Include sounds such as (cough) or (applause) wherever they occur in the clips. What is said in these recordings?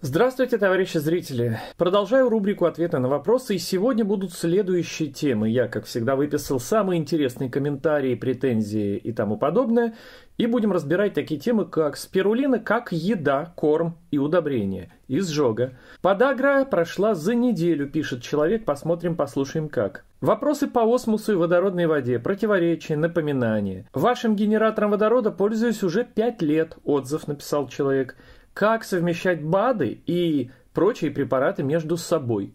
Здравствуйте, товарищи зрители! Продолжаю рубрику ответа на вопросы», и сегодня будут следующие темы. Я, как всегда, выписал самые интересные комментарии, претензии и тому подобное, и будем разбирать такие темы, как спирулина, как еда, корм и удобрение, изжога. Подагра прошла за неделю, пишет человек, посмотрим, послушаем как. Вопросы по осмосу и водородной воде, противоречия, напоминания. Вашим генератором водорода пользуюсь уже 5 лет, отзыв написал человек как совмещать БАДы и прочие препараты между собой.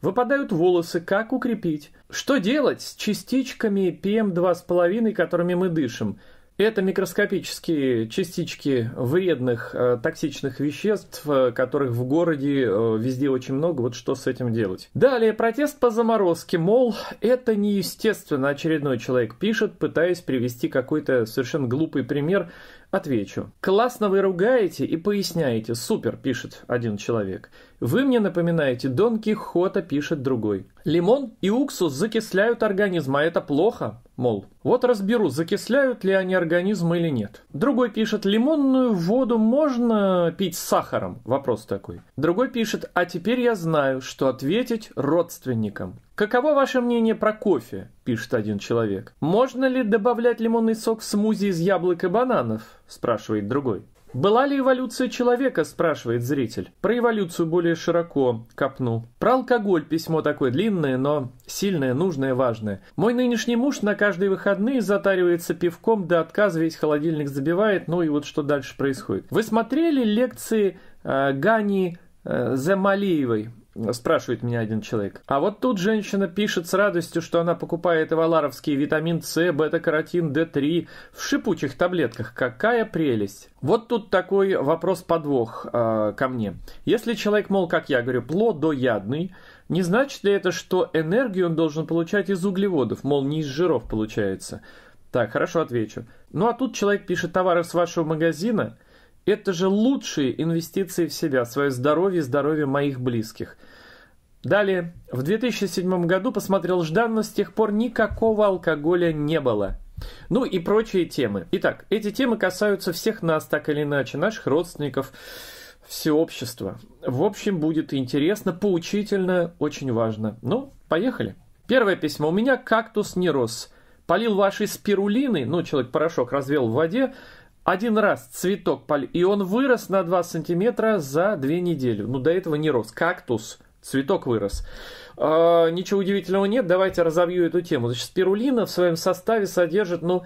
Выпадают волосы, как укрепить. Что делать с частичками PM2,5, которыми мы дышим? Это микроскопические частички вредных э, токсичных веществ, э, которых в городе э, везде очень много. Вот что с этим делать? Далее протест по заморозке. Мол, это неестественно, очередной человек пишет, пытаясь привести какой-то совершенно глупый пример Отвечу. «Классно вы ругаете и поясняете. Супер», — пишет один человек. Вы мне напоминаете, Дон Кихота пишет другой. Лимон и уксус закисляют организм, а это плохо. Мол, вот разберу, закисляют ли они организм или нет. Другой пишет, лимонную воду можно пить с сахаром? Вопрос такой. Другой пишет, а теперь я знаю, что ответить родственникам. Каково ваше мнение про кофе? Пишет один человек. Можно ли добавлять лимонный сок в смузи из яблок и бананов? Спрашивает другой. Была ли эволюция человека, спрашивает зритель. Про эволюцию более широко копну. Про алкоголь письмо такое длинное, но сильное, нужное, важное. Мой нынешний муж на каждые выходные затаривается пивком до отказа, весь холодильник забивает, ну и вот что дальше происходит. Вы смотрели лекции э, Гани э, Замалиевой? спрашивает меня один человек. А вот тут женщина пишет с радостью, что она покупает эваларовский витамин С, бета-каротин д 3 в шипучих таблетках. Какая прелесть! Вот тут такой вопрос-подвох э, а, ко мне. Если человек, мол, как я говорю, плодоядный, не значит ли это, что энергию он должен получать из углеводов, мол, не из жиров получается? Так, хорошо, отвечу. Ну а тут человек пишет товары с вашего магазина, это же лучшие инвестиции в себя, в свое здоровье и здоровье моих близких. Далее, в 2007 году посмотрел Жданов, с тех пор никакого алкоголя не было. Ну и прочие темы. Итак, эти темы касаются всех нас так или иначе, наших родственников, все В общем, будет интересно, поучительно, очень важно. Ну, поехали. Первое письмо. У меня кактус не рос. Полил вашей спирулиной, ну, человек порошок развел в воде, один раз цветок полил, и он вырос на 2 сантиметра за 2 недели. Ну, до этого не рос. Кактус, цветок вырос. Э, ничего удивительного нет, давайте разобью эту тему. Значит, спирулина в своем составе содержит, ну,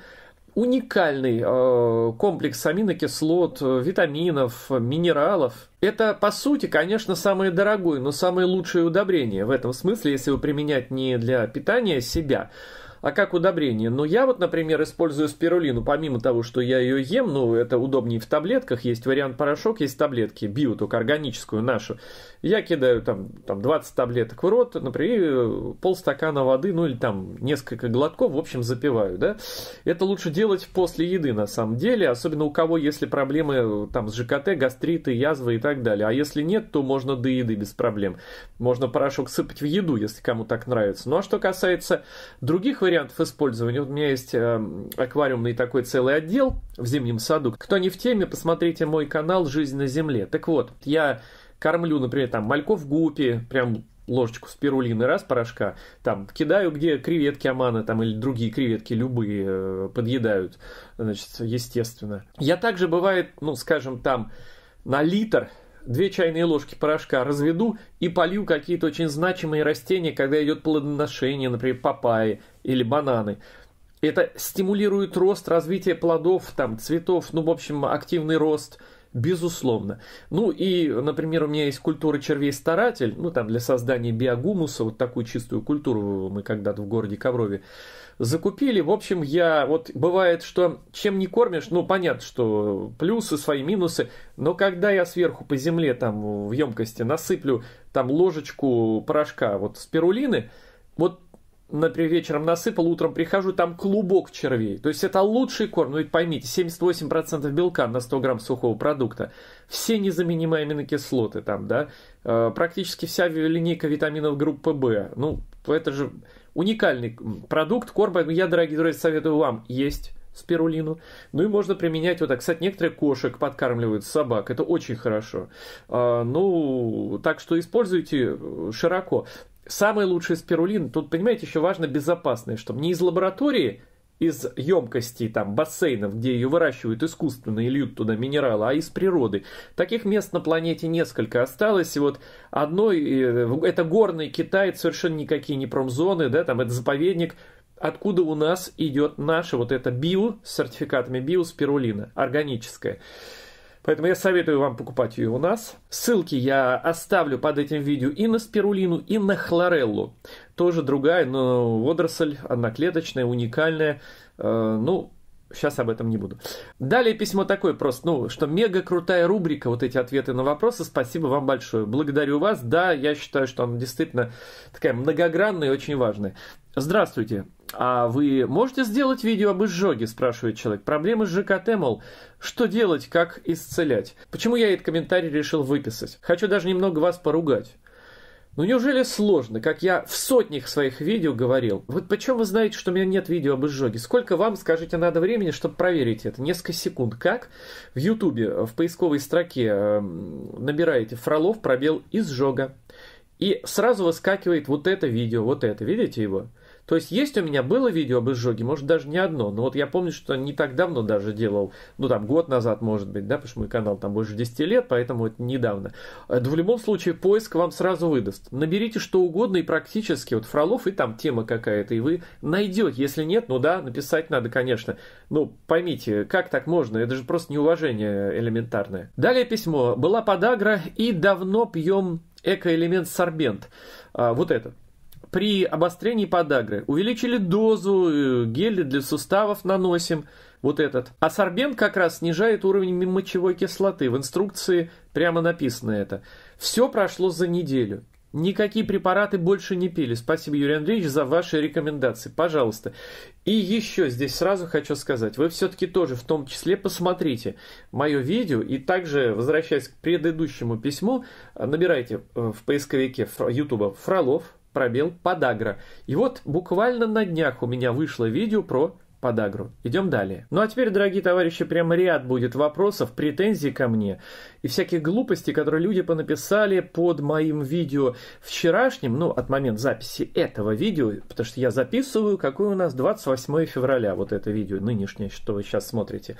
уникальный э, комплекс аминокислот, витаминов, минералов. Это, по сути, конечно, самое дорогое, но самое лучшее удобрение в этом смысле, если его применять не для питания себя, а как удобрение. Но ну, я вот, например, использую спирулину, помимо того, что я ее ем, ну, это удобнее в таблетках, есть вариант порошок, есть таблетки, био, только органическую нашу. Я кидаю там, там 20 таблеток в рот, например, э, полстакана воды, ну, или там несколько глотков, в общем, запиваю, да. Это лучше делать после еды, на самом деле, особенно у кого, если проблемы э, там с ЖКТ, гастриты, язвы и так далее. А если нет, то можно до еды без проблем. Можно порошок сыпать в еду, если кому так нравится. Ну, а что касается других вариантов, вариантов использования. Вот у меня есть э, аквариумный такой целый отдел в зимнем саду. Кто не в теме, посмотрите мой канал «Жизнь на земле». Так вот, я кормлю, например, там мальков гупи, прям ложечку спирулины, раз порошка, там кидаю, где креветки амана там или другие креветки любые э, подъедают, значит, естественно. Я также бывает, ну, скажем, там на литр две чайные ложки порошка разведу и полью какие-то очень значимые растения, когда идет плодоношение, например, папайи или бананы. Это стимулирует рост, развитие плодов, там, цветов, ну, в общем, активный рост, безусловно. Ну и, например, у меня есть культура червей-старатель, ну, там, для создания биогумуса, вот такую чистую культуру мы когда-то в городе Коврове закупили. В общем, я вот бывает, что чем не кормишь, ну понятно, что плюсы, свои минусы, но когда я сверху по земле там в емкости насыплю там ложечку порошка вот спирулины, вот например, вечером насыпал, утром прихожу, там клубок червей. То есть это лучший корм. Ну ведь поймите, 78% белка на 100 грамм сухого продукта. Все незаменимые аминокислоты там, да. Э, практически вся линейка витаминов группы В. Ну, это же Уникальный продукт корба, ну, я, дорогие друзья, советую вам есть спирулину. Ну и можно применять вот так. Кстати, некоторые кошек подкармливают собак. Это очень хорошо. А, ну, так что используйте э, широко. Самый лучший спирулин, тут, понимаете, еще важно безопасный, чтобы не из лаборатории из емкостей, там, бассейнов, где ее выращивают искусственно и льют туда минералы, а из природы. Таких мест на планете несколько осталось, и вот одно, э, это горный Китай, это совершенно никакие не промзоны, да, там, это заповедник, откуда у нас идет наша вот эта био, с сертификатами био спирулина, органическая. Поэтому я советую вам покупать ее у нас. Ссылки я оставлю под этим видео и на спирулину, и на хлореллу. Тоже другая, но водоросль одноклеточная, уникальная. Э, ну, Сейчас об этом не буду. Далее письмо такое просто, ну, что мега крутая рубрика, вот эти ответы на вопросы. Спасибо вам большое. Благодарю вас. Да, я считаю, что она действительно такая многогранная и очень важная. Здравствуйте. А вы можете сделать видео об изжоге, спрашивает человек. Проблемы с ЖКТ, мол, что делать, как исцелять? Почему я этот комментарий решил выписать? Хочу даже немного вас поругать. Ну неужели сложно, как я в сотнях своих видео говорил? Вот почему вы знаете, что у меня нет видео об изжоге? Сколько вам, скажите, надо времени, чтобы проверить это? Несколько секунд. Как в Ютубе в поисковой строке э, набираете «Фролов пробел изжога» и сразу выскакивает вот это видео, вот это, видите его? То есть есть у меня было видео об изжоге, может даже не одно, но вот я помню, что не так давно даже делал, ну там год назад может быть, да, потому что мой канал там больше 10 лет, поэтому это недавно. Э, в любом случае поиск вам сразу выдаст. Наберите что угодно и практически, вот Фролов и там тема какая-то, и вы найдете. Если нет, ну да, написать надо, конечно. Ну, поймите, как так можно? Это же просто неуважение элементарное. Далее письмо. Была подагра и давно пьем экоэлемент сорбент. А, вот это при обострении подагры. Увеличили дозу, э, гели для суставов наносим, вот этот. А сорбент как раз снижает уровень мочевой кислоты. В инструкции прямо написано это. Все прошло за неделю. Никакие препараты больше не пили. Спасибо, Юрий Андреевич, за ваши рекомендации. Пожалуйста. И еще здесь сразу хочу сказать. Вы все-таки тоже в том числе посмотрите мое видео. И также, возвращаясь к предыдущему письму, э, набирайте э, в поисковике YouTube Фролов пробел подагра. И вот буквально на днях у меня вышло видео про подагру. Идем далее. Ну а теперь, дорогие товарищи, прямо ряд будет вопросов, претензий ко мне и всяких глупостей, которые люди понаписали под моим видео вчерашним, ну, от момента записи этого видео, потому что я записываю, какое у нас 28 февраля, вот это видео нынешнее, что вы сейчас смотрите.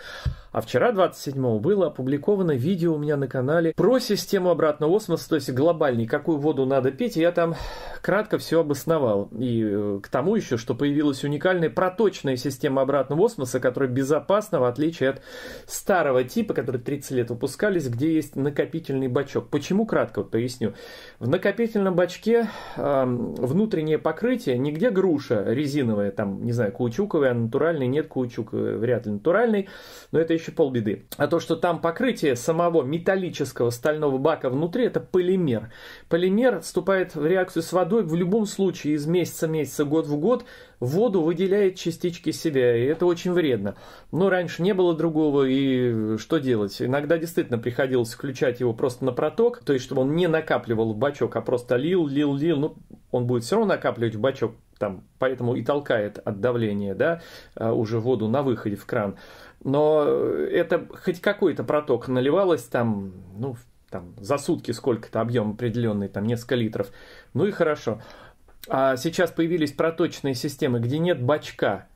А вчера, 27 было опубликовано видео у меня на канале про систему обратного осмоса, то есть глобальный, какую воду надо пить, и я там кратко все обосновал. И э, к тому еще, что появилась уникальная проточная система обратного осмоса, которая безопасна, в отличие от старого типа, который 30 лет выпускались, где есть накопительный бачок. Почему кратко вот поясню? В накопительном бачке э, внутреннее покрытие нигде груша резиновая, там, не знаю, каучуковая, натуральный, нет каучуковой, вряд ли натуральный, но это еще полбеды. А то, что там покрытие самого металлического стального бака внутри, это полимер. Полимер вступает в реакцию с водой в любом случае из месяца в месяц, год в год. Воду выделяет частички себя, и это очень вредно. Но раньше не было другого, и что делать? Иногда действительно приходилось включать его просто на проток, то есть чтобы он не накапливал в бачок, а просто лил, лил, лил. Ну, он будет все равно накапливать в бачок, там, поэтому и толкает от давления, да, а, уже воду на выходе в кран. Но это хоть какой-то проток наливалось там, ну, там, за сутки сколько-то объем определенный, там несколько литров. Ну и хорошо. А сейчас появились проточные системы, где нет бачка.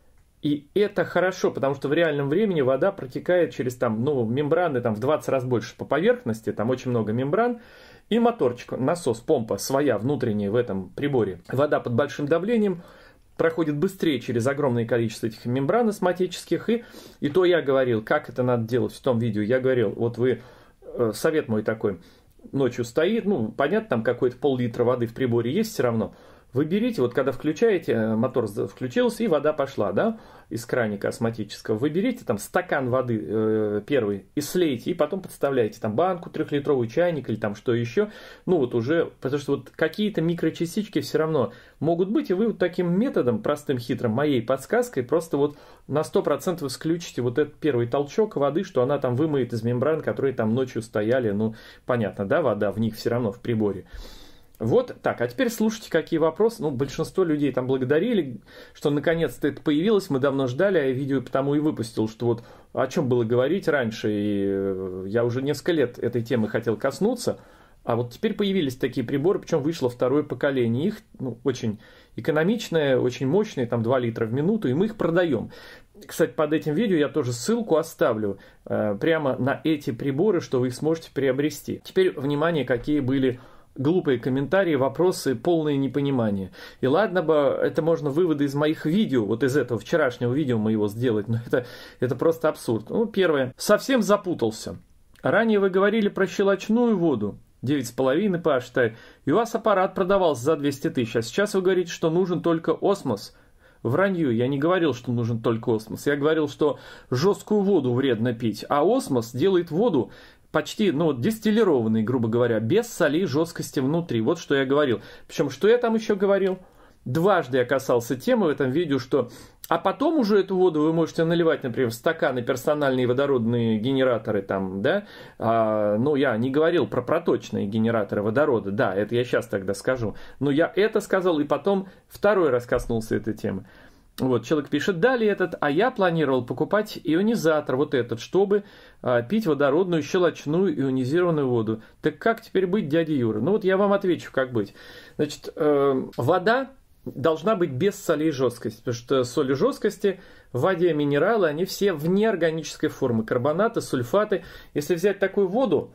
И это хорошо, потому что в реальном времени вода протекает через там, ну, мембраны там, в 20 раз больше по поверхности, там очень много мембран, и моторчик, насос, помпа своя внутренняя в этом приборе. Вода под большим давлением проходит быстрее через огромное количество этих мембран осматических. И, и то я говорил, как это надо делать в том видео. Я говорил, вот вы Э, совет мой такой, ночью стоит, ну, понятно, там какой-то пол-литра воды в приборе есть все равно – вы берите, вот когда включаете, э, мотор включился и вода пошла, да, из краника осматического, вы берите там стакан воды э, первый и слейте, и потом подставляете там банку трехлитровый чайник или там что еще, ну вот уже, потому что вот какие-то микрочастички все равно могут быть, и вы вот таким методом, простым, хитрым, моей подсказкой, просто вот на 100% исключите вот этот первый толчок воды, что она там вымоет из мембран, которые там ночью стояли, ну, понятно, да, вода в них все равно в приборе. Вот так, а теперь слушайте, какие вопросы. Ну, большинство людей там благодарили, что наконец-то это появилось, мы давно ждали, а я видео потому и выпустил, что вот о чем было говорить раньше, и э, я уже несколько лет этой темы хотел коснуться, а вот теперь появились такие приборы, причем вышло второе поколение. Их ну, очень экономичное, очень мощное, там 2 литра в минуту, и мы их продаем. Кстати, под этим видео я тоже ссылку оставлю э, прямо на эти приборы, что вы их сможете приобрести. Теперь, внимание, какие были глупые комментарии, вопросы, полное непонимание. И ладно бы, это можно выводы из моих видео, вот из этого вчерашнего видео моего сделать, но это, это просто абсурд. Ну, первое. Совсем запутался. Ранее вы говорили про щелочную воду. 9,5 pH, тай. И у вас аппарат продавался за 200 тысяч, а сейчас вы говорите, что нужен только осмос. Вранью, я не говорил, что нужен только осмос. Я говорил, что жесткую воду вредно пить, а осмос делает воду почти, ну, дистиллированный, грубо говоря, без солей жесткости внутри. Вот что я говорил. Причем, что я там еще говорил? Дважды я касался темы в этом видео, что... А потом уже эту воду вы можете наливать, например, в стаканы персональные водородные генераторы там, да? А, ну, я не говорил про проточные генераторы водорода, да, это я сейчас тогда скажу. Но я это сказал и потом второй раз коснулся этой темы. Вот, человек пишет, далее этот, а я планировал покупать ионизатор вот этот, чтобы а, пить водородную, щелочную ионизированную воду. Так как теперь быть, дядя Юра? Ну вот я вам отвечу, как быть. Значит, э, вода должна быть без солей жесткости, потому что соли и жесткости в воде минералы, они все в неорганической форме, карбонаты, сульфаты. Если взять такую воду,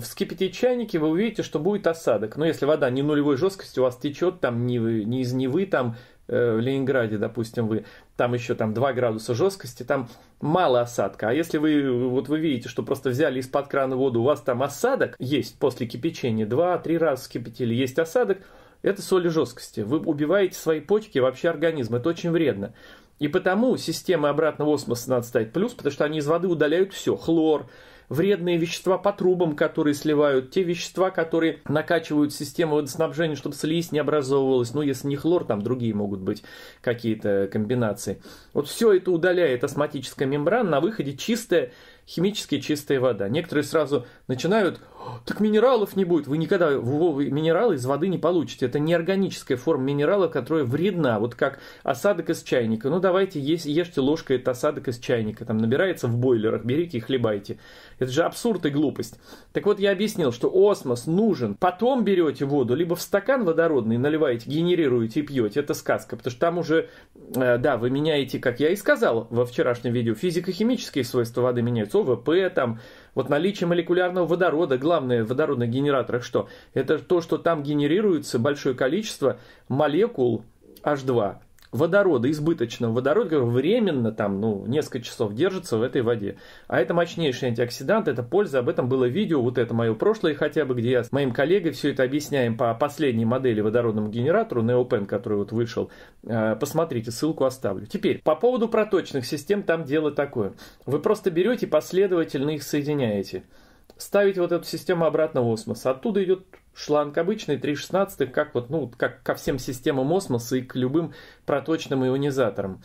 вскипятить чайники, вы увидите, что будет осадок. Но если вода не нулевой жесткости, у вас течет там не, не из Невы, там Э, в Ленинграде, допустим, вы, там еще там 2 градуса жесткости, там мало осадка. А если вы, вот вы видите, что просто взяли из-под крана воду, у вас там осадок есть после кипячения, 2-3 раза скипятили, есть осадок, это соли жесткости. Вы убиваете свои почки и вообще организм, это очень вредно. И потому системы обратного осмоса надо ставить плюс, потому что они из воды удаляют все, хлор, вредные вещества по трубам, которые сливают, те вещества, которые накачивают систему водоснабжения, чтобы слизь не образовывалась. Ну, если не хлор, там другие могут быть какие-то комбинации. Вот все это удаляет астматическая мембрана, на выходе чистая химически чистая вода. Некоторые сразу начинают, так минералов не будет, вы никогда минералы из воды не получите. Это неорганическая форма минерала, которая вредна, вот как осадок из чайника. Ну давайте есть, ешьте ложкой этот осадок из чайника, там набирается в бойлерах, берите и хлебайте. Это же абсурд и глупость. Так вот я объяснил, что осмос нужен. Потом берете воду, либо в стакан водородный наливаете, генерируете и пьете. Это сказка, потому что там уже, э, да, вы меняете, как я и сказал во вчерашнем видео, физико-химические свойства воды меняются яйцо, ВП, там, вот наличие молекулярного водорода, главное в водородных генераторах что? Это то, что там генерируется большое количество молекул H2 водорода, избыточного водорода, временно там, ну, несколько часов держится в этой воде. А это мощнейший антиоксидант, это польза, об этом было видео, вот это мое прошлое хотя бы, где я с моим коллегой все это объясняем по последней модели водородному генератору, Neopen, который вот вышел. А, посмотрите, ссылку оставлю. Теперь, по поводу проточных систем, там дело такое. Вы просто берете последовательно их соединяете. ставить вот эту систему обратно в осмос. Оттуда идет шланг обычный 3,16, как вот, ну, как ко всем системам осмоса и к любым проточным ионизаторам.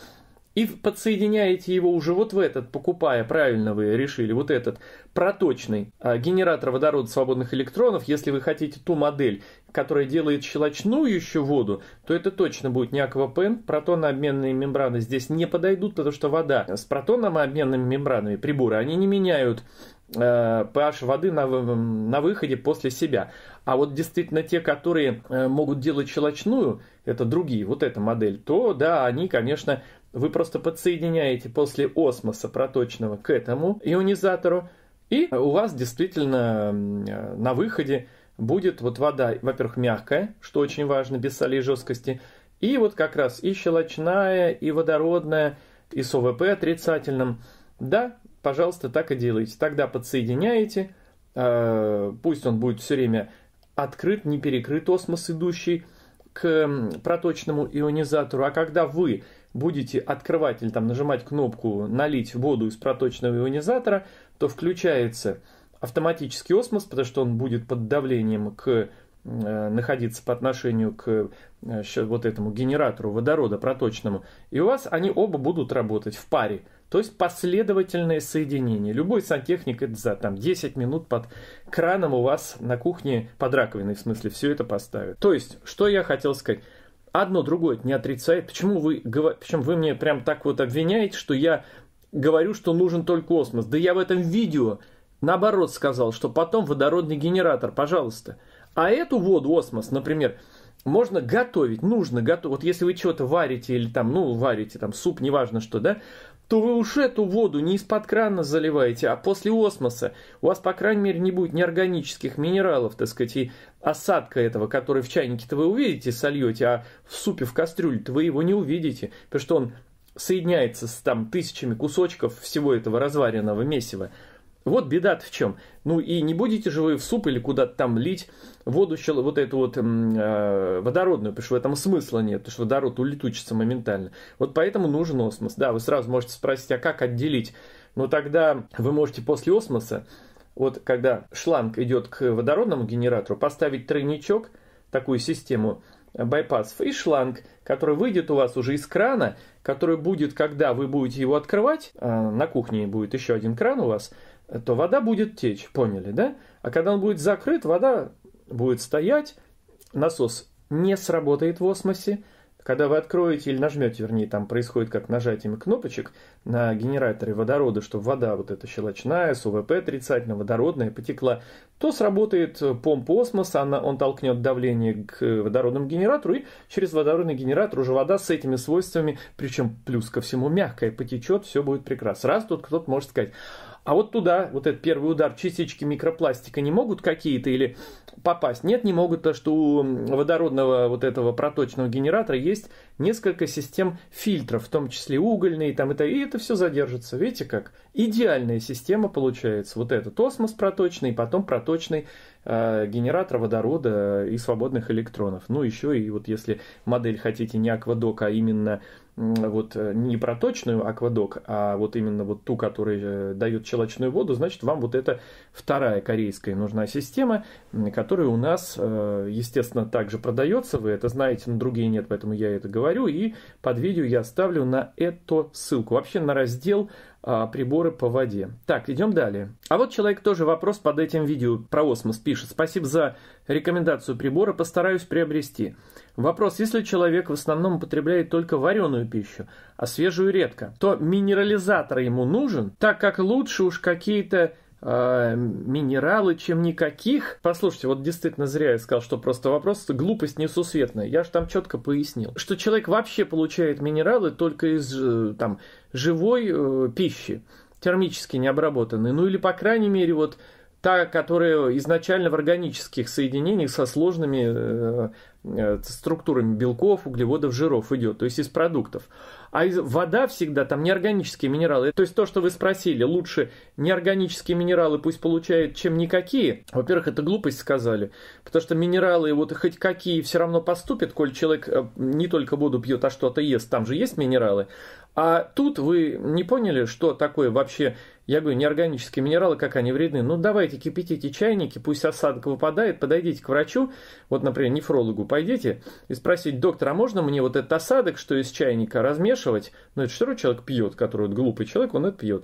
И подсоединяете его уже вот в этот, покупая, правильно вы решили, вот этот проточный а, генератор водорода свободных электронов, если вы хотите ту модель, которая делает щелочную еще воду, то это точно будет не аквапен, протонообменные мембраны здесь не подойдут, потому что вода с протонно-обменными мембранами, приборы, они не меняют pH э, воды на, на выходе после себя. А вот действительно те, которые э, могут делать щелочную, это другие, вот эта модель, то да, они, конечно, вы просто подсоединяете после осмоса проточного к этому ионизатору, и у вас действительно на выходе будет вот вода, во-первых, мягкая, что очень важно, без соли и жесткости, и вот как раз и щелочная, и водородная, и с ОВП отрицательным. Да, пожалуйста, так и делайте. Тогда подсоединяете, э, пусть он будет все время открыт, не перекрыт осмос, идущий к проточному ионизатору. А когда вы будете открывать или там нажимать кнопку «Налить воду из проточного ионизатора», то включается автоматический осмос, потому что он будет под давлением к э, находиться по отношению к э, вот этому генератору водорода проточному, и у вас они оба будут работать в паре. То есть последовательное соединение. Любой сантехник это за там, 10 минут под краном у вас на кухне, под раковиной в смысле, все это поставит. То есть, что я хотел сказать? Одно другое не отрицает. Почему вы, почему вы мне прям так вот обвиняете, что я говорю, что нужен только осмос? Да я в этом видео наоборот сказал, что потом водородный генератор, пожалуйста. А эту воду, осмос, например, можно готовить, нужно готовить. Вот если вы что-то варите или там, ну, варите там суп, неважно что, да, то вы уж эту воду не из-под крана заливаете, а после осмоса. У вас, по крайней мере, не будет неорганических минералов, так сказать, и осадка этого, который в чайнике-то вы увидите, сольете, а в супе, в кастрюле-то вы его не увидите, потому что он соединяется с там тысячами кусочков всего этого разваренного месива. Вот беда в чем. Ну и не будете же вы в суп или куда-то там лить воду, вот эту вот эм, э, водородную, потому что в этом смысла нет, потому что водород улетучится моментально. Вот поэтому нужен осмос. Да, вы сразу можете спросить, а как отделить? Но тогда вы можете после осмоса, вот когда шланг идет к водородному генератору, поставить тройничок, такую систему, э, байпасов и шланг, который выйдет у вас уже из крана, который будет, когда вы будете его открывать, э, на кухне будет еще один кран у вас, то вода будет течь, поняли, да? А когда он будет закрыт, вода будет стоять, насос не сработает в осмосе. Когда вы откроете или нажмете, вернее, там происходит как нажатием кнопочек на генераторе водорода, чтобы вода вот эта щелочная, с УВП отрицательно, водородная потекла, то сработает помпа осмоса, она, он толкнет давление к водородному генератору, и через водородный генератор уже вода с этими свойствами, причем плюс ко всему мягкая, потечет, все будет прекрасно. Раз тут кто-то может сказать, а вот туда, вот этот первый удар, частички микропластика не могут какие-то или попасть? Нет, не могут, потому что у водородного вот этого проточного генератора есть несколько систем фильтров, в том числе угольные, там это, и это все задержится. Видите как? Идеальная система получается. Вот этот осмос проточный, потом проточный э, генератор водорода и свободных электронов. Ну, еще и вот если модель хотите не аквадок, а именно вот э, не проточную аквадок, а вот именно вот ту, которая э, дает щелочную воду, значит, вам вот эта вторая корейская нужна система, которая у нас, э, естественно, также продается, вы это знаете, но другие нет, поэтому я это говорю, и под видео я ставлю на эту ссылку. Вообще на раздел а, приборы по воде. Так, идем далее. А вот человек тоже вопрос под этим видео про осмос пишет. Спасибо за рекомендацию прибора, постараюсь приобрести. Вопрос, если человек в основном употребляет только вареную пищу, а свежую редко, то минерализатор ему нужен, так как лучше уж какие-то а, минералы, чем никаких. Послушайте, вот действительно зря я сказал, что просто вопрос глупость несусветная. Я же там четко пояснил, что человек вообще получает минералы только из э, там живой э, пищи, термически необработанной, ну или по крайней мере вот та, которая изначально в органических соединениях со сложными э, Э, структурами белков, углеводов, жиров идет, то есть из продуктов. А вода всегда там неорганические минералы. То есть то, что вы спросили, лучше неорганические минералы пусть получают, чем никакие. Во-первых, это глупость сказали, потому что минералы вот хоть какие все равно поступят, коль человек э, не только воду пьет, а что-то ест, там же есть минералы. А тут вы не поняли, что такое вообще, я говорю, неорганические минералы, как они вредны. Ну, давайте кипятите чайники, пусть осадок выпадает, подойдите к врачу, вот, например, нефрологу, пойдите и спросить, доктора, а можно мне вот этот осадок, что из чайника, размешивать? Ну, это что человек пьет, который вот глупый человек, он это пьет.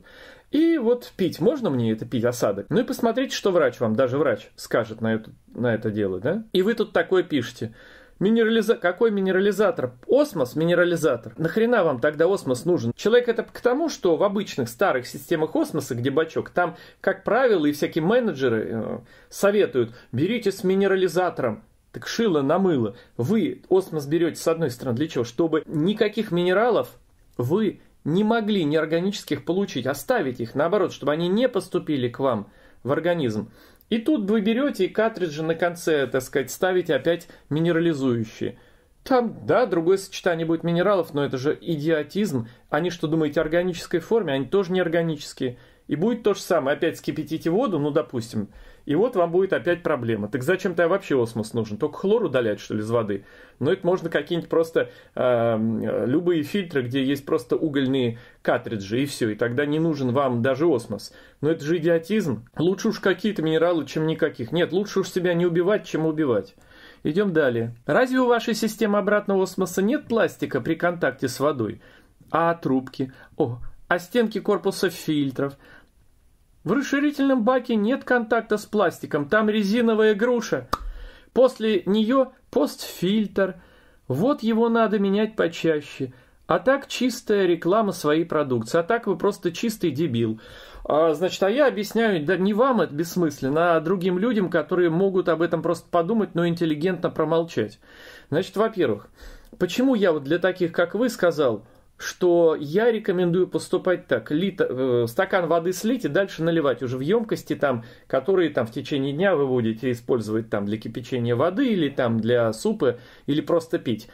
И вот пить, можно мне это пить, осадок? Ну и посмотрите, что врач вам, даже врач скажет на это, на это дело, да? И вы тут такое пишете. Минерализа... Какой минерализатор? Осмос – минерализатор. Нахрена вам тогда осмос нужен? Человек это к тому, что в обычных старых системах осмоса, где бачок, там, как правило, и всякие менеджеры э, советуют, берите с минерализатором. Так шило на мыло. Вы осмос берете с одной стороны для чего? Чтобы никаких минералов вы не могли неорганических получить, оставить их, наоборот, чтобы они не поступили к вам в организм. И тут вы берете и картриджи на конце, так сказать, ставите опять минерализующие. Там, да, другое сочетание будет минералов, но это же идиотизм. Они что, думаете, органической форме? Они тоже неорганические. И будет то же самое. Опять скипятите воду, ну, допустим, и вот вам будет опять проблема. Так зачем тогда вообще осмос нужен? Только хлор удалять, что ли, из воды? Но ну, это можно какие-нибудь просто э, любые фильтры, где есть просто угольные картриджи, и все. И тогда не нужен вам даже осмос. Но это же идиотизм. Лучше уж какие-то минералы, чем никаких. Нет, лучше уж себя не убивать, чем убивать. Идем далее. Разве у вашей системы обратного осмоса нет пластика при контакте с водой? А трубки? О, а стенки корпуса фильтров – в расширительном баке нет контакта с пластиком, там резиновая груша. После нее постфильтр. Вот его надо менять почаще. А так чистая реклама своей продукции. А так вы просто чистый дебил. А, значит, а я объясняю, да не вам это бессмысленно, а другим людям, которые могут об этом просто подумать, но интеллигентно промолчать. Значит, во-первых, почему я вот для таких, как вы, сказал, что я рекомендую поступать так. Лит, э, стакан воды слить и дальше наливать уже в емкости, там, которые там, в течение дня вы будете использовать там, для кипячения воды или там, для супа, или просто пить.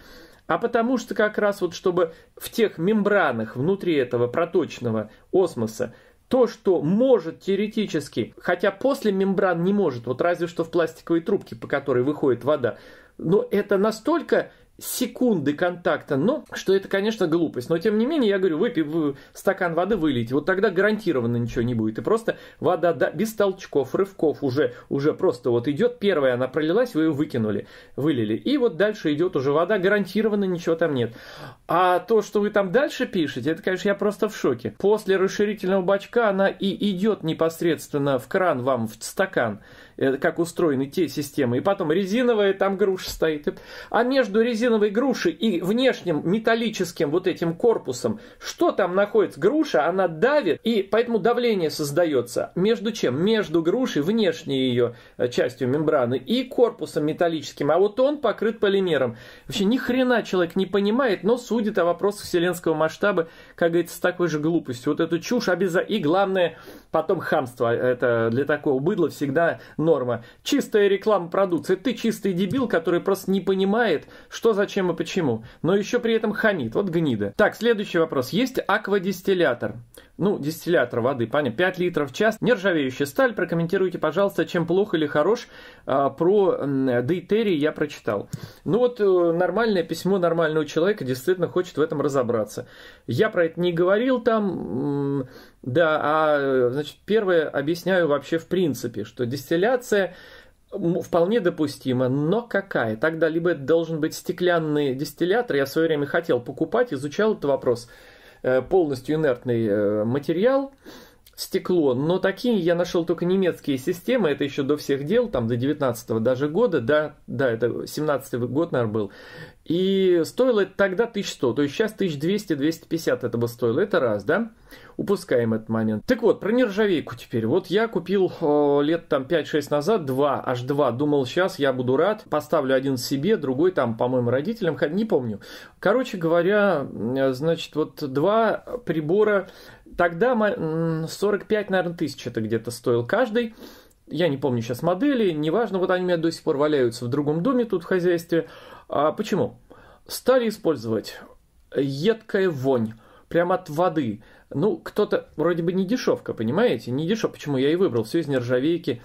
А потому что как раз вот чтобы в тех мембранах внутри этого проточного осмоса то, что может теоретически, хотя после мембран не может, вот разве что в пластиковой трубке, по которой выходит вода, но это настолько секунды контакта. но что это, конечно, глупость. Но, тем не менее, я говорю, выпей стакан воды, вылейте. Вот тогда гарантированно ничего не будет. И просто вода да, без толчков, рывков уже, уже просто вот идет. Первая она пролилась, вы ее выкинули, вылили. И вот дальше идет уже вода, гарантированно ничего там нет. А то, что вы там дальше пишете, это, конечно, я просто в шоке. После расширительного бачка она и идет непосредственно в кран вам, в стакан. Э, как устроены те системы. И потом резиновая там груша стоит. А между резиновой грушей и внешним металлическим вот этим корпусом, что там находится? Груша, она давит, и поэтому давление создается. Между чем? Между грушей, внешней ее э, частью мембраны, и корпусом металлическим. А вот он покрыт полимером. Вообще ни хрена человек не понимает, но судит о вопросах вселенского масштаба, как говорится, с такой же глупостью. Вот эту чушь обязательно. И главное, потом хамство. Это для такого быдла всегда но норма. Чистая реклама продукции. Ты чистый дебил, который просто не понимает, что, зачем и почему. Но еще при этом хамит. Вот гнида. Так, следующий вопрос. Есть аквадистиллятор? Ну, дистиллятор воды, понятно. 5 литров в час. Нержавеющая сталь. Прокомментируйте, пожалуйста, чем плохо или хорош. А, про дейтерии я прочитал. Ну вот, э, нормальное письмо нормального человека действительно хочет в этом разобраться. Я про это не говорил там да, а э, значит, первое объясняю вообще в принципе, что дистилляция вполне допустима, но какая? Тогда либо это должен быть стеклянный дистиллятор, я в свое время хотел покупать, изучал этот вопрос, э, полностью инертный э, материал, стекло, но такие я нашел только немецкие системы, это еще до всех дел, там до 19 даже года, да, да, это 17 год, наверное, был, и стоило это тогда 1100, то есть сейчас 1200-250 это бы стоило, это раз, да? Упускаем этот момент. Так вот, про нержавейку теперь. Вот я купил э, лет там 5-6 назад два, аж два. Думал, сейчас я буду рад, поставлю один себе, другой там, по-моему, родителям, не помню. Короче говоря, значит, вот два прибора, тогда 45, наверное, тысяч это где-то стоил каждый я не помню сейчас модели, неважно, вот они у меня до сих пор валяются в другом доме тут в хозяйстве. А почему? Стали использовать едкая вонь, прямо от воды. Ну, кто-то вроде бы не дешевка, понимаете? Не дешев, почему я и выбрал все из нержавейки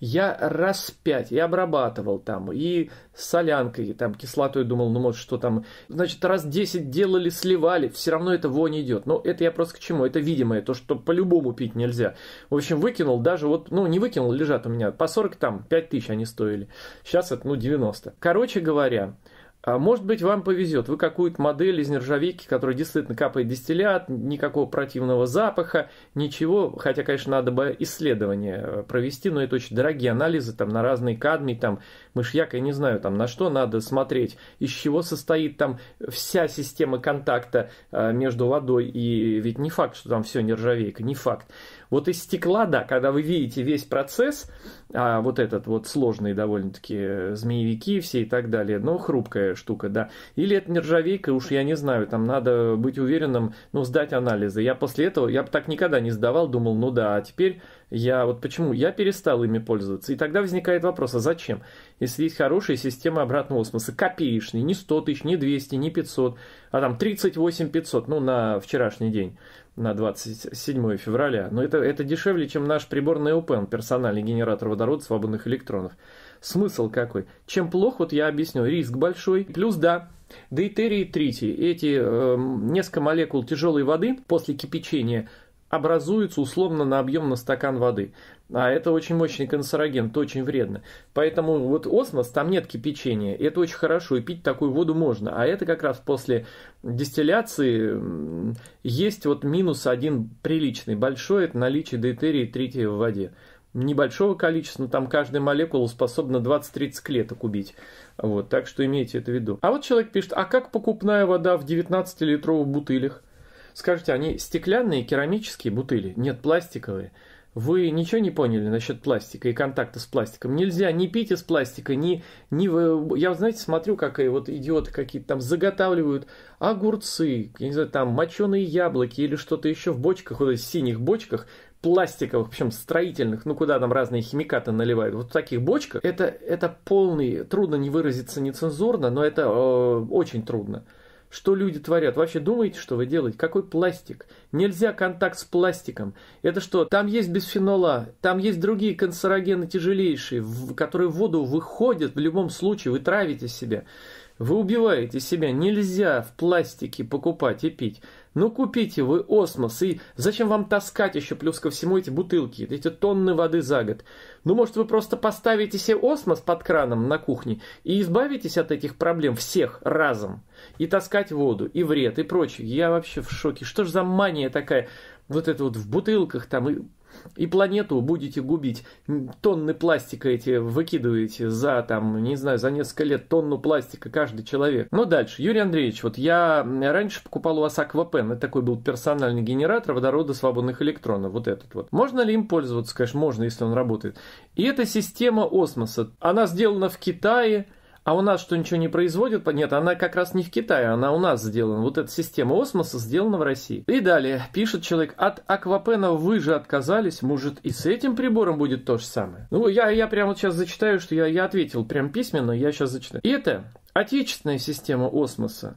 я раз пять, я обрабатывал там, и солянкой, там, кислотой думал, ну, может, что там. Значит, раз десять делали, сливали, все равно это вонь идет. Но ну, это я просто к чему? Это видимое, то, что по-любому пить нельзя. В общем, выкинул даже вот, ну, не выкинул, лежат у меня, по 40 там, пять тысяч они стоили. Сейчас это, ну, 90. Короче говоря, а может быть, вам повезет. Вы какую-то модель из нержавейки, которая действительно капает дистиллят, никакого противного запаха, ничего. Хотя, конечно, надо бы исследование э, провести, но это очень дорогие анализы там, на разные кадмии там, мышьяк, я не знаю, там, на что надо смотреть, из чего состоит там вся система контакта э, между водой и... Ведь не факт, что там все нержавейка, не факт. Вот из стекла, да, когда вы видите весь процесс, а, вот этот вот сложный довольно-таки э, змеевики все и так далее, но хрупкая штука, да. Или это нержавейка, уж я не знаю, там надо быть уверенным, ну, сдать анализы. Я после этого, я бы так никогда не сдавал, думал, ну да, а теперь я вот почему? Я перестал ими пользоваться. И тогда возникает вопрос, а зачем? Если есть хорошая система обратного осмоса, копеечный, не 100 тысяч, не 200, не 500, а там 38 500, ну, на вчерашний день на 27 февраля. Но это, это дешевле, чем наш прибор Neopen, персональный генератор водорода свободных электронов. Смысл какой? Чем плохо, вот я объясню. Риск большой. Плюс, да, дейтерий и тритий. Эти э, несколько молекул тяжелой воды после кипячения – образуется условно на объем на стакан воды. А это очень мощный канцероген, это очень вредно. Поэтому вот осмос, там нет кипячения. Это очень хорошо, и пить такую воду можно. А это как раз после дистилляции есть вот минус один приличный, большой, это наличие дейтерии третьей в воде. Небольшого количества, там каждая молекула способна 20-30 клеток убить. Вот, так что имейте это в виду. А вот человек пишет, а как покупная вода в 19-литровых бутылях? Скажите, они стеклянные, керамические бутыли? Нет, пластиковые. Вы ничего не поняли насчет пластика и контакта с пластиком. Нельзя ни пить из пластика, ни... ни я, знаете, смотрю, как вот идиоты какие-то там заготавливают огурцы, я не знаю, там моченые яблоки или что-то еще в бочках, вот в синих бочках, пластиковых, причем строительных, ну куда там разные химикаты наливают, вот в таких бочках, это, это полный, трудно не выразиться нецензурно, но это э, очень трудно. Что люди творят? Вообще думаете, что вы делаете? Какой пластик? Нельзя контакт с пластиком. Это что? Там есть бисфенола, там есть другие канцерогены тяжелейшие, которые в воду выходят в любом случае, вы травите себя. Вы убиваете себя. Нельзя в пластике покупать и пить. Ну купите вы осмос. И зачем вам таскать еще плюс ко всему эти бутылки, эти тонны воды за год? Ну может вы просто поставите себе осмос под краном на кухне и избавитесь от этих проблем всех разом и таскать воду, и вред, и прочее. Я вообще в шоке. Что ж за мания такая? Вот это вот в бутылках там и и планету будете губить. Тонны пластика эти выкидываете за, там, не знаю, за несколько лет тонну пластика каждый человек. Ну дальше. Юрий Андреевич, вот я раньше покупал у вас Аквапен. Это такой был персональный генератор водорода свободных электронов. Вот этот вот. Можно ли им пользоваться? Конечно, можно, если он работает. И эта система осмоса. Она сделана в Китае а у нас что, ничего не производят? Нет, она как раз не в Китае, она у нас сделана. Вот эта система осмоса сделана в России. И далее, пишет человек, от аквапена вы же отказались, может и с этим прибором будет то же самое? Ну, я, я прямо сейчас зачитаю, что я, я ответил прям письменно, я сейчас зачитаю. И это отечественная система осмоса.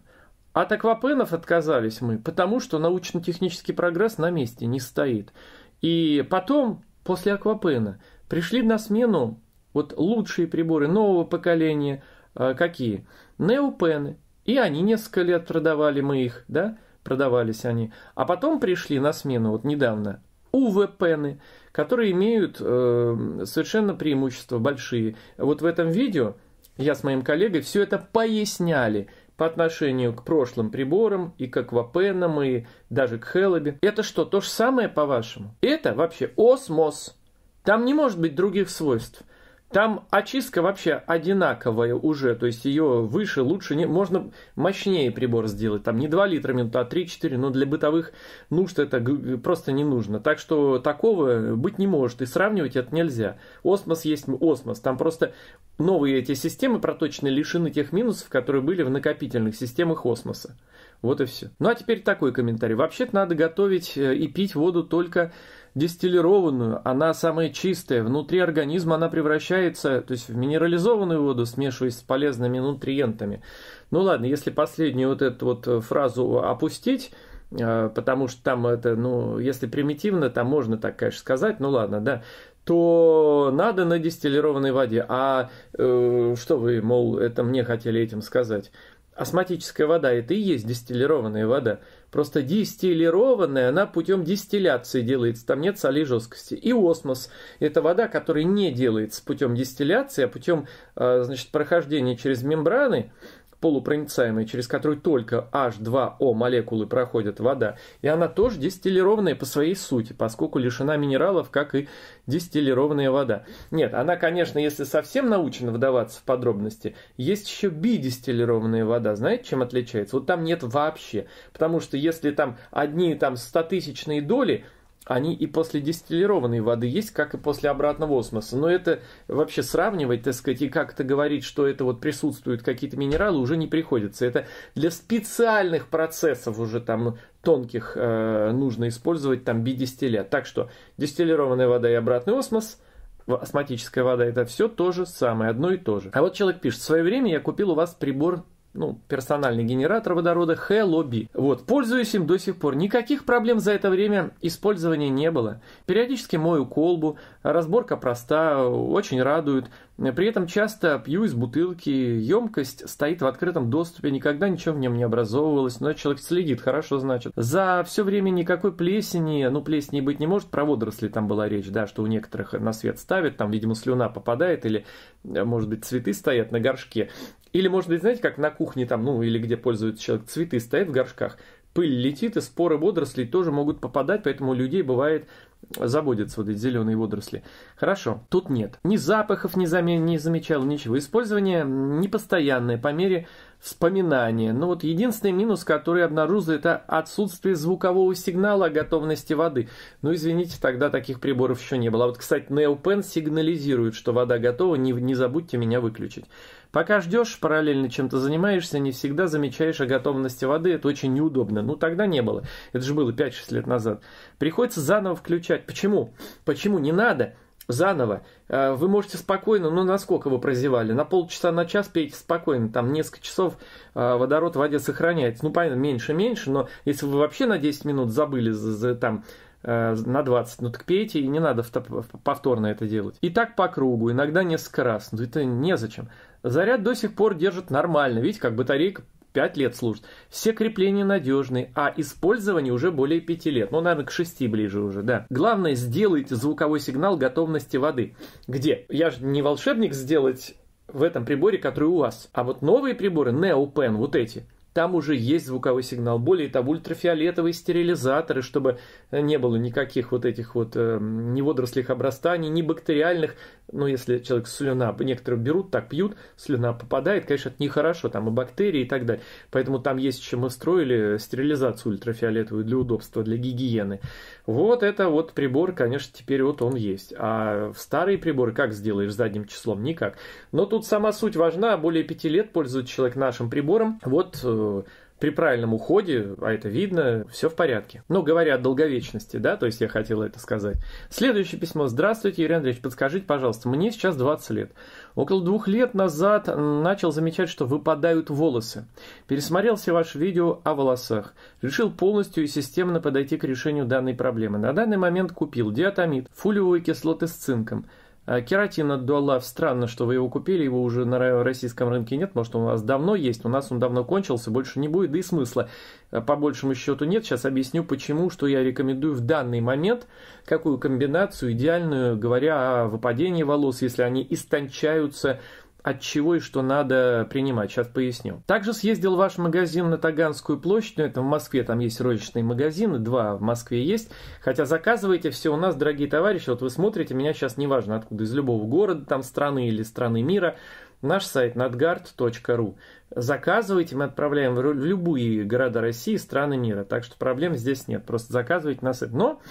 От аквапенов отказались мы, потому что научно-технический прогресс на месте не стоит. И потом, после аквапена, пришли на смену вот лучшие приборы нового поколения – а, какие? Неопены. И они несколько лет продавали мы их, да, продавались они. А потом пришли на смену вот недавно УВПены, которые имеют э, совершенно преимущества большие. Вот в этом видео я с моим коллегой все это поясняли по отношению к прошлым приборам и к аквапенам, и даже к Хеллобе. Это что, то же самое по-вашему? Это вообще осмос. Там не может быть других свойств. Там очистка вообще одинаковая уже, то есть ее выше, лучше, не, можно мощнее прибор сделать, там не 2 литра минут, а 3-4, но для бытовых нужд это просто не нужно. Так что такого быть не может, и сравнивать это нельзя. Осмос есть осмос, там просто новые эти системы проточные лишены тех минусов, которые были в накопительных системах осмоса. Вот и все. Ну а теперь такой комментарий. Вообще-то надо готовить э, и пить воду только дистиллированную, она самая чистая, внутри организма она превращается, то есть в минерализованную воду, смешиваясь с полезными нутриентами. Ну ладно, если последнюю вот эту вот э, фразу опустить, э, потому что там это, ну, если примитивно, там можно так, конечно, сказать, ну ладно, да, то надо на дистиллированной воде. А э, что вы, мол, это мне хотели этим сказать? Осматическая вода – это и есть дистиллированная вода. Просто дистиллированная, она путем дистилляции делается, там нет солей жесткости. И осмос – это вода, которая не делается путем дистилляции, а путем а, значит, прохождения через мембраны – полупроницаемая, через которую только H2O молекулы проходят, вода, и она тоже дистиллированная по своей сути, поскольку лишена минералов, как и дистиллированная вода. Нет, она, конечно, если совсем научена вдаваться в подробности, есть еще бидистиллированная вода. Знаете, чем отличается? Вот там нет вообще. Потому что если там одни там стотысячные доли, они и после дистиллированной воды есть, как и после обратного осмоса. Но это вообще сравнивать, так сказать, и как-то говорить, что это вот присутствуют какие-то минералы, уже не приходится. Это для специальных процессов уже там тонких э, нужно использовать там бидистиллят. Так что дистиллированная вода и обратный осмос – осматическая вода, это все то же самое, одно и то же. А вот человек пишет, в свое время я купил у вас прибор ну, персональный генератор водорода Hello B. Вот, пользуюсь им до сих пор. Никаких проблем за это время использования не было. Периодически мою колбу, разборка проста, очень радует. При этом часто пью из бутылки, емкость стоит в открытом доступе, никогда ничего в нем не образовывалось, но человек следит, хорошо, значит. За все время никакой плесени, ну, плесени быть не может, про водоросли там была речь, да, что у некоторых на свет ставят, там, видимо, слюна попадает или, может быть, цветы стоят на горшке. Или, может быть, знаете, как на кухне там, ну, или где пользуется человек, цветы стоят в горшках, пыль летит, и споры водорослей тоже могут попадать, поэтому у людей бывает заботятся вот эти зеленые водоросли. Хорошо, тут нет. Ни запахов не, зам... не замечал, ничего. Использование непостоянное по мере вспоминания. Но ну вот единственный минус, который обнаружил, это отсутствие звукового сигнала о готовности воды. Ну, извините, тогда таких приборов еще не было. А вот, кстати, Neopen сигнализирует, что вода готова, не, не забудьте меня выключить. Пока ждешь, параллельно чем-то занимаешься, не всегда замечаешь о готовности воды, это очень неудобно. Ну, тогда не было. Это же было 5-6 лет назад. Приходится заново включать. Почему? Почему? Не надо заново. Э, вы можете спокойно, ну насколько вы прозевали, на полчаса, на час пейте спокойно, там несколько часов э, водород в воде сохраняется. Ну, понятно, меньше-меньше, но если вы вообще на 10 минут забыли за, за там э, на 20, ну так пейте, и не надо повторно это делать. И так по кругу, иногда несколько раз, ну это незачем. Заряд до сих пор держит нормально, видите, как батарейка 5 лет служит. Все крепления надежные, а использование уже более 5 лет. Ну, наверное, к 6 ближе уже, да. Главное, сделайте звуковой сигнал готовности воды. Где? Я же не волшебник сделать в этом приборе, который у вас. А вот новые приборы, NeoPen, вот эти, там уже есть звуковой сигнал. Более того, ультрафиолетовые стерилизаторы, чтобы не было никаких вот этих вот э, ни водорослей обрастаний, ни бактериальных ну, если человек слюна, некоторые берут, так пьют, слюна попадает, конечно, это нехорошо, там и бактерии и так далее. Поэтому там есть чем мы строили стерилизацию ультрафиолетовую для удобства, для гигиены. Вот это вот прибор, конечно, теперь вот он есть. А в старые приборы как сделаешь задним числом? Никак. Но тут сама суть важна. Более пяти лет пользуется человек нашим прибором. Вот э, при правильном уходе, а это видно, все в порядке. Ну, говоря о долговечности, да, то есть я хотел это сказать. Следующее письмо. Здравствуйте, Юрий Андреевич, подскажите, пожалуйста, мне сейчас 20 лет. Около двух лет назад начал замечать, что выпадают волосы. Пересмотрел все ваши видео о волосах. Решил полностью и системно подойти к решению данной проблемы. На данный момент купил диатомид, фулиевую кислоты с цинком – Э, кератин от Дуалав. Странно, что вы его купили, его уже на российском рынке нет, может он у вас давно есть, у нас он давно кончился, больше не будет, да и смысла э, по большему счету нет. Сейчас объясню, почему, что я рекомендую в данный момент, какую комбинацию идеальную, говоря о выпадении волос, если они истончаются от чего и что надо принимать. Сейчас поясню. Также съездил в ваш магазин на Таганскую площадь. Ну, это в Москве, там есть розничные магазины. Два в Москве есть. Хотя заказывайте все у нас, дорогие товарищи. Вот вы смотрите меня сейчас, неважно откуда, из любого города, там страны или страны мира. Наш сайт надгард.ру. Заказывайте, мы отправляем в любые города России, страны мира. Так что проблем здесь нет. Просто заказывайте на сайт. Но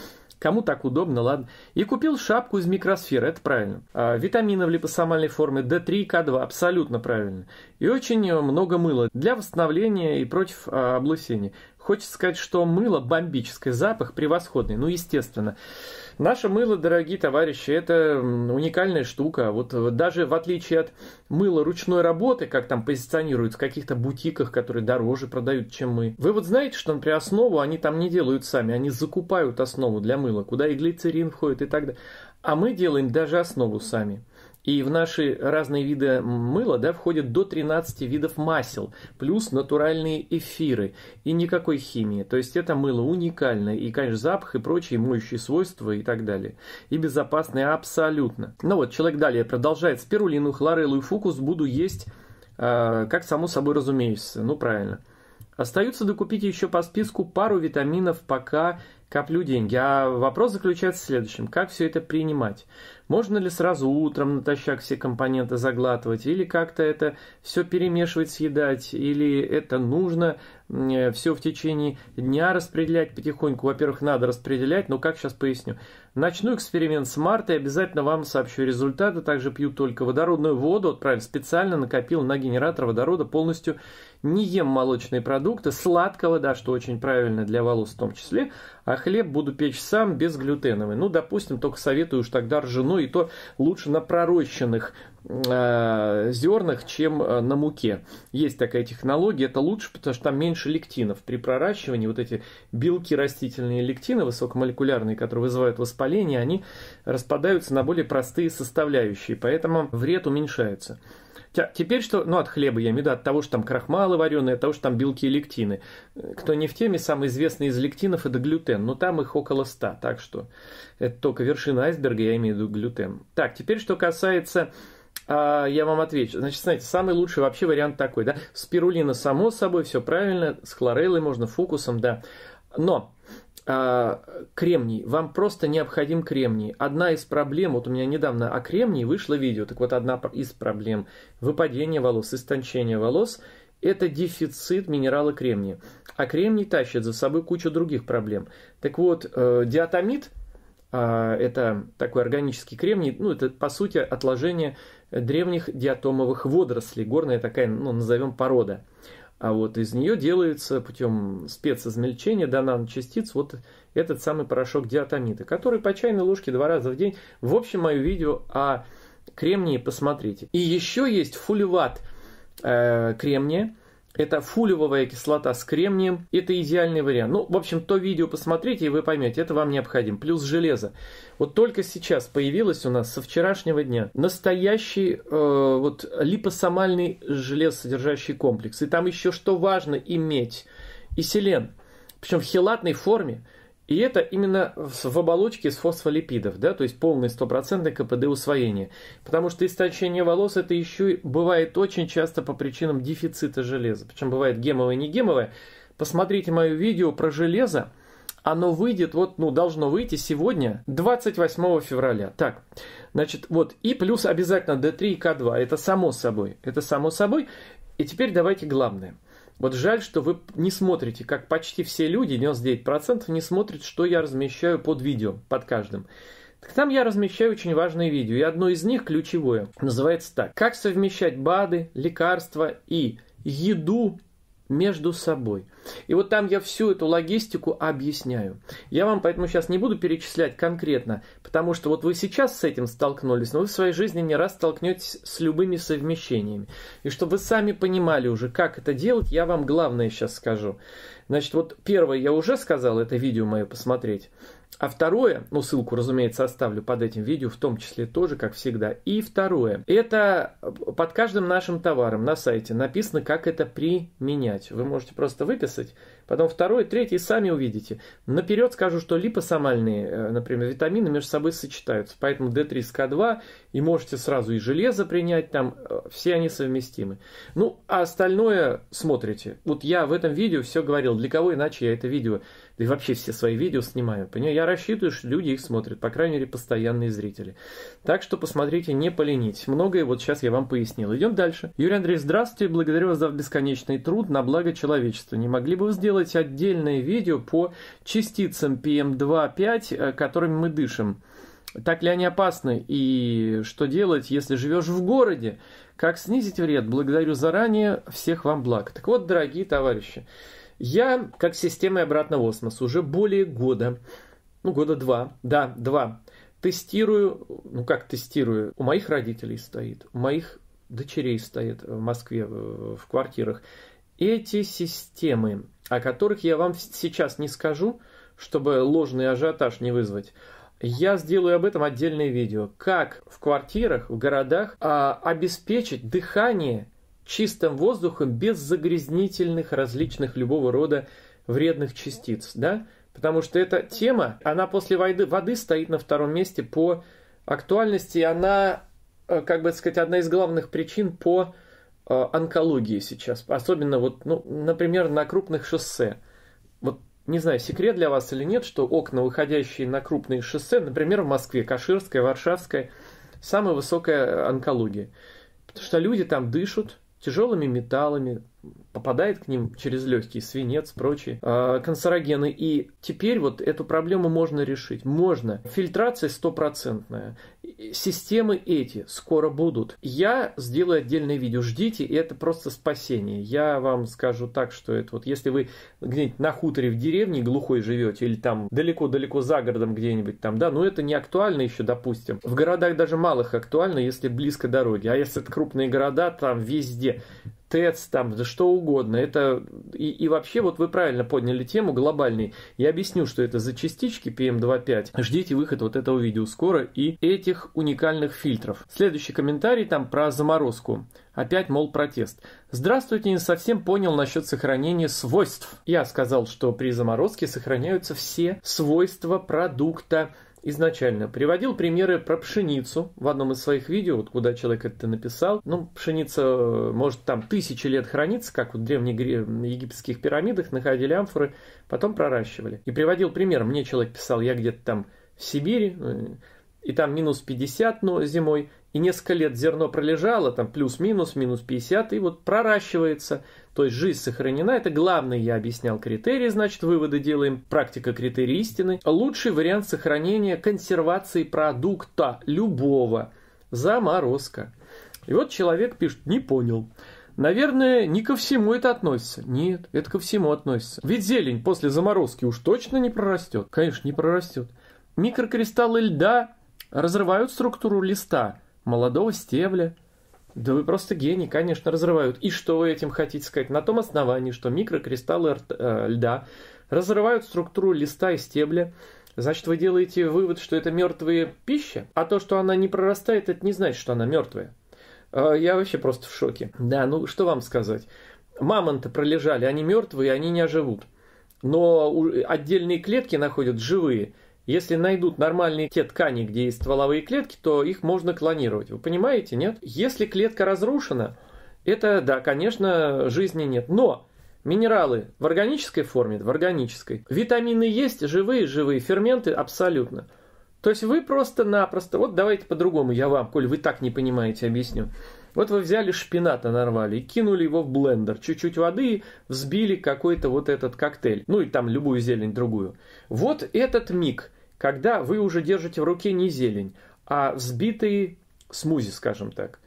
Кому так удобно, ладно. И купил шапку из микросферы, это правильно. А, витамины в липосомальной форме D3 и К2, абсолютно правильно. И очень много мыла для восстановления и против а, облысения. Хочется сказать, что мыло бомбическое, запах превосходный, ну естественно. Наше мыло, дорогие товарищи, это уникальная штука. Вот э, даже в отличие от мыла ручной работы, как там позиционируют в каких-то бутиках, которые дороже продают, чем мы. Вы вот знаете, что, например, основу они там не делают сами, они закупают основу для мыла, куда и глицерин входит и так далее. А мы делаем даже основу сами. И в наши разные виды мыла да, входят до 13 видов масел, плюс натуральные эфиры и никакой химии. То есть это мыло уникальное, и, конечно, запах и прочие моющие свойства и так далее. И безопасное абсолютно. Ну вот, человек далее продолжает спирулину, хлореллу и фукус буду есть, э, как само собой разумеется. Ну, правильно. Остаются докупить еще по списку пару витаминов, пока коплю деньги. А вопрос заключается в следующем. Как все это принимать? Можно ли сразу утром натощак все компоненты заглатывать, или как-то это все перемешивать, съедать, или это нужно Э, все в течение дня распределять потихоньку. Во-первых, надо распределять, но как сейчас поясню. Начну эксперимент с марта и обязательно вам сообщу результаты. Также пью только водородную воду, вот правильно, специально накопил на генератор водорода полностью. Не ем молочные продукты, сладкого, да, что очень правильно для волос в том числе, а хлеб буду печь сам, без глютеновый. Ну, допустим, только советую уж тогда ржану, и то лучше на пророщенных Э, зернах, чем э, на муке. Есть такая технология, это лучше, потому что там меньше лектинов. При проращивании вот эти белки растительные лектины высокомолекулярные, которые вызывают воспаление, они распадаются на более простые составляющие, поэтому вред уменьшается. Теперь что, ну от хлеба я имею в виду, от того, что там крахмалы вареные, от того, что там белки и лектины. Кто не в теме, самый известный из лектинов это глютен, но ну, там их около 100, так что это только вершина айсберга, я имею в виду глютен. Так, теперь что касается а, я вам отвечу. Значит, знаете, самый лучший вообще вариант такой, да? Спирулина, само собой, все правильно, с хлореллой можно, фукусом, да. Но а, кремний. Вам просто необходим кремний. Одна из проблем, вот у меня недавно о кремнии вышло видео, так вот одна из проблем выпадения волос, истончения волос – это дефицит минерала кремния. А кремний тащит за собой кучу других проблем. Так вот, э, диатомид а, – это такой органический кремний, ну, это, по сути, отложение древних диатомовых водорослей. Горная такая, ну, назовем порода. А вот из нее делается путем специзмельчения до наночастиц вот этот самый порошок диатомита, который по чайной ложке два раза в день. В общем, мое видео о кремнии посмотрите. И еще есть фульват э, кремния, это фулевая кислота с кремнием. Это идеальный вариант. Ну, в общем, то видео посмотрите, и вы поймете, это вам необходимо. Плюс железо. Вот только сейчас появилось у нас со вчерашнего дня настоящий э, вот липосомальный железосодержащий комплекс. И там еще что важно иметь. И селен. Причем в хелатной форме. И это именно в оболочке с фосфолипидов, да, то есть полный стопроцентный КПД усвоения. Потому что истощение волос это еще и бывает очень часто по причинам дефицита железа. Причем бывает гемовое и не гемовое. Посмотрите мое видео про железо. Оно выйдет, вот, ну, должно выйти сегодня, 28 февраля. Так, значит, вот, и плюс обязательно D3 и k 2 Это само собой. Это само собой. И теперь давайте главное – вот жаль, что вы не смотрите, как почти все люди, 99%, не смотрят, что я размещаю под видео, под каждым. Так там я размещаю очень важные видео, и одно из них ключевое. Называется так. Как совмещать БАДы, лекарства и еду между собой. И вот там я всю эту логистику объясняю. Я вам поэтому сейчас не буду перечислять конкретно, потому что вот вы сейчас с этим столкнулись, но вы в своей жизни не раз столкнетесь с любыми совмещениями. И чтобы вы сами понимали уже, как это делать, я вам главное сейчас скажу. Значит, вот первое я уже сказал, это видео мое посмотреть. А второе, ну ссылку, разумеется, оставлю под этим видео, в том числе тоже, как всегда. И второе, это э, под каждым нашим товаром на сайте написано, как это применять. Вы можете просто выписать, потом второе, третье, и сами увидите. Наперед скажу, что липосомальные, э, например, витамины между собой сочетаются, поэтому d 3 k 2 и можете сразу и железо принять, там э, все они совместимы. Ну, а остальное смотрите. Вот я в этом видео все говорил, для кого иначе я это видео да и вообще все свои видео снимаю. Понимаю, я рассчитываю, что люди их смотрят, по крайней мере, постоянные зрители. Так что посмотрите, не поленитесь. Многое вот сейчас я вам пояснил. Идем дальше. Юрий Андреевич, здравствуйте, благодарю вас за бесконечный труд на благо человечества. Не могли бы вы сделать отдельное видео по частицам PM2.5, э, которыми мы дышим? Так ли они опасны? И что делать, если живешь в городе? Как снизить вред? Благодарю заранее. Всех вам благ. Так вот, дорогие товарищи, я, как системой обратного осмоса, уже более года, ну, года два, да, два, тестирую, ну, как тестирую, у моих родителей стоит, у моих дочерей стоит в Москве, э, в квартирах, эти системы, о которых я вам сейчас не скажу, чтобы ложный ажиотаж не вызвать, я сделаю об этом отдельное видео. Как в квартирах, в городах а, обеспечить дыхание – чистым воздухом без загрязнительных различных любого рода вредных частиц, да? Потому что эта тема, она после воды, воды стоит на втором месте по актуальности, и она, э, как бы сказать, одна из главных причин по э, онкологии сейчас, особенно вот, ну, например, на крупных шоссе. Вот не знаю, секрет для вас или нет, что окна, выходящие на крупные шоссе, например, в Москве, Каширская, Варшавская, самая высокая э, онкология. Потому что люди там дышат, тяжелыми металлами, попадает к ним через легкий свинец, прочие э, а, канцерогены. И теперь вот эту проблему можно решить. Можно. Фильтрация стопроцентная. Системы эти скоро будут. Я сделаю отдельное видео. Ждите, и это просто спасение. Я вам скажу так, что это вот если вы где-нибудь на хуторе в деревне глухой живете или там далеко-далеко за городом где-нибудь там, да, но ну, это не актуально еще, допустим. В городах даже малых актуально, если близко дороги. А если это крупные города, там везде ТЭЦ, там, да что угодно. Это и, и вообще, вот вы правильно подняли тему глобальной. Я объясню, что это за частички PM2.5. Ждите выход вот этого видео скоро и этих уникальных фильтров. Следующий комментарий там про заморозку. Опять, мол, протест. Здравствуйте, не совсем понял насчет сохранения свойств. Я сказал, что при заморозке сохраняются все свойства продукта изначально. Приводил примеры про пшеницу в одном из своих видео, вот куда человек это написал. Ну, пшеница э, может там тысячи лет храниться как вот в древних египетских пирамидах находили амфоры, потом проращивали. И приводил пример. Мне человек писал, я где-то там в Сибири, э, и там минус 50 но зимой, и несколько лет зерно пролежало, там плюс-минус, минус 50, и вот проращивается. То есть жизнь сохранена, это главный я объяснял критерий, значит, выводы делаем, практика критерий истины. Лучший вариант сохранения консервации продукта любого – заморозка. И вот человек пишет, не понял. Наверное, не ко всему это относится. Нет, это ко всему относится. Ведь зелень после заморозки уж точно не прорастет. Конечно, не прорастет. Микрокристаллы льда разрывают структуру листа, молодого стебля. Да вы просто гений, конечно, разрывают. И что вы этим хотите сказать? На том основании, что микрокристаллы э, льда разрывают структуру листа и стебля, значит, вы делаете вывод, что это мертвая пища, а то, что она не прорастает, это не значит, что она мертвая. Э, я вообще просто в шоке. Да, ну что вам сказать? Мамонты пролежали, они мертвые, они не оживут. Но отдельные клетки находят живые – если найдут нормальные те ткани, где есть стволовые клетки, то их можно клонировать. Вы понимаете, нет? Если клетка разрушена, это, да, конечно, жизни нет. Но минералы в органической форме, в органической. Витамины есть, живые, живые. Ферменты абсолютно. То есть вы просто-напросто, вот давайте по-другому я вам, коль вы так не понимаете, объясню. Вот вы взяли шпината нарвали и кинули его в блендер, чуть-чуть воды взбили какой-то вот этот коктейль. Ну и там любую зелень другую. Вот этот миг – когда вы уже держите в руке не зелень, а взбитые смузи, скажем так.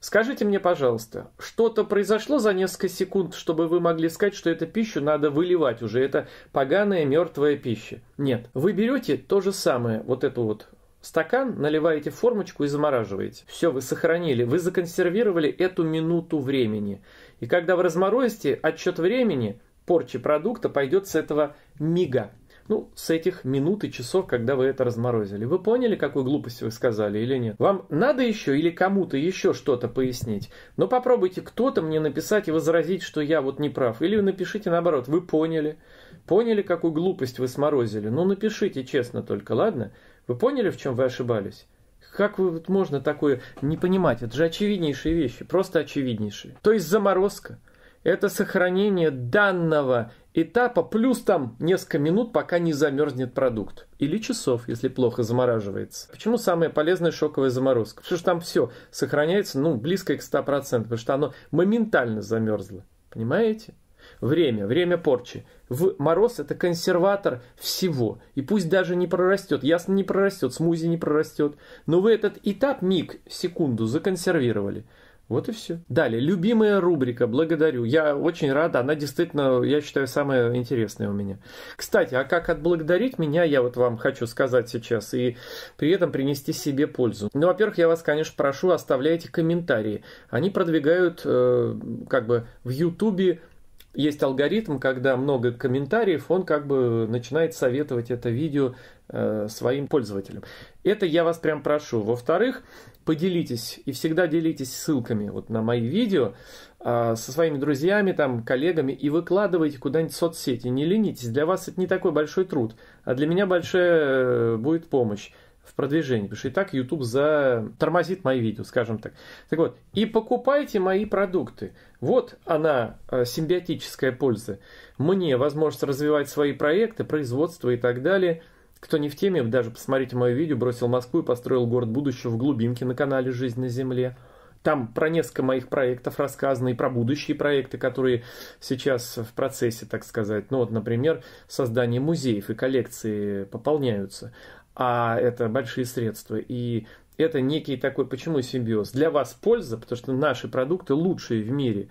Скажите мне, пожалуйста, что-то произошло за несколько секунд, чтобы вы могли сказать, что эту пищу надо выливать уже, это поганая мертвая пища? Нет. Вы берете то же самое, вот эту вот стакан, наливаете в формочку и замораживаете. Все, вы сохранили, вы законсервировали эту минуту времени. И когда вы разморозите, отчет времени порчи продукта пойдет с этого мига. Ну, с этих минут и часов, когда вы это разморозили. Вы поняли, какую глупость вы сказали или нет? Вам надо еще или кому-то еще что-то пояснить? Но ну, попробуйте кто-то мне написать и возразить, что я вот не прав. Или напишите наоборот, вы поняли. Поняли, какую глупость вы сморозили? Ну, напишите честно только, ладно? Вы поняли, в чем вы ошибались? Как вы, вот можно такое не понимать? Это же очевиднейшие вещи, просто очевиднейшие. То есть заморозка – это сохранение данного этапа, плюс там несколько минут, пока не замерзнет продукт. Или часов, если плохо замораживается. Почему самая полезная шоковая заморозка? Потому что там все сохраняется, ну, близко к 100%, потому что оно моментально замерзло. Понимаете? Время, время порчи. В мороз это консерватор всего. И пусть даже не прорастет, ясно не прорастет, смузи не прорастет. Но вы этот этап, миг, секунду законсервировали. Вот и все. Далее, любимая рубрика, благодарю. Я очень рада, она действительно, я считаю, самая интересная у меня. Кстати, а как отблагодарить меня, я вот вам хочу сказать сейчас, и при этом принести себе пользу. Ну, во-первых, я вас, конечно, прошу, оставляйте комментарии. Они продвигают, э, как бы, в Ютубе есть алгоритм, когда много комментариев, он как бы начинает советовать это видео э, своим пользователям. Это я вас прям прошу. Во-вторых, поделитесь и всегда делитесь ссылками вот на мои видео а, со своими друзьями, там, коллегами и выкладывайте куда-нибудь в соцсети. Не ленитесь, для вас это не такой большой труд, а для меня большая э, будет помощь в продвижении, потому что и так YouTube за... тормозит мои видео, скажем так. Так вот, и покупайте мои продукты. Вот она, э, симбиотическая польза. Мне возможность развивать свои проекты, производство и так далее – кто не в теме, даже посмотрите мое видео «Бросил Москву и построил город будущего» в глубинке на канале «Жизнь на земле». Там про несколько моих проектов рассказано и про будущие проекты, которые сейчас в процессе, так сказать. Ну вот, например, создание музеев и коллекции пополняются, а это большие средства. И это некий такой, почему симбиоз? Для вас польза, потому что наши продукты лучшие в мире.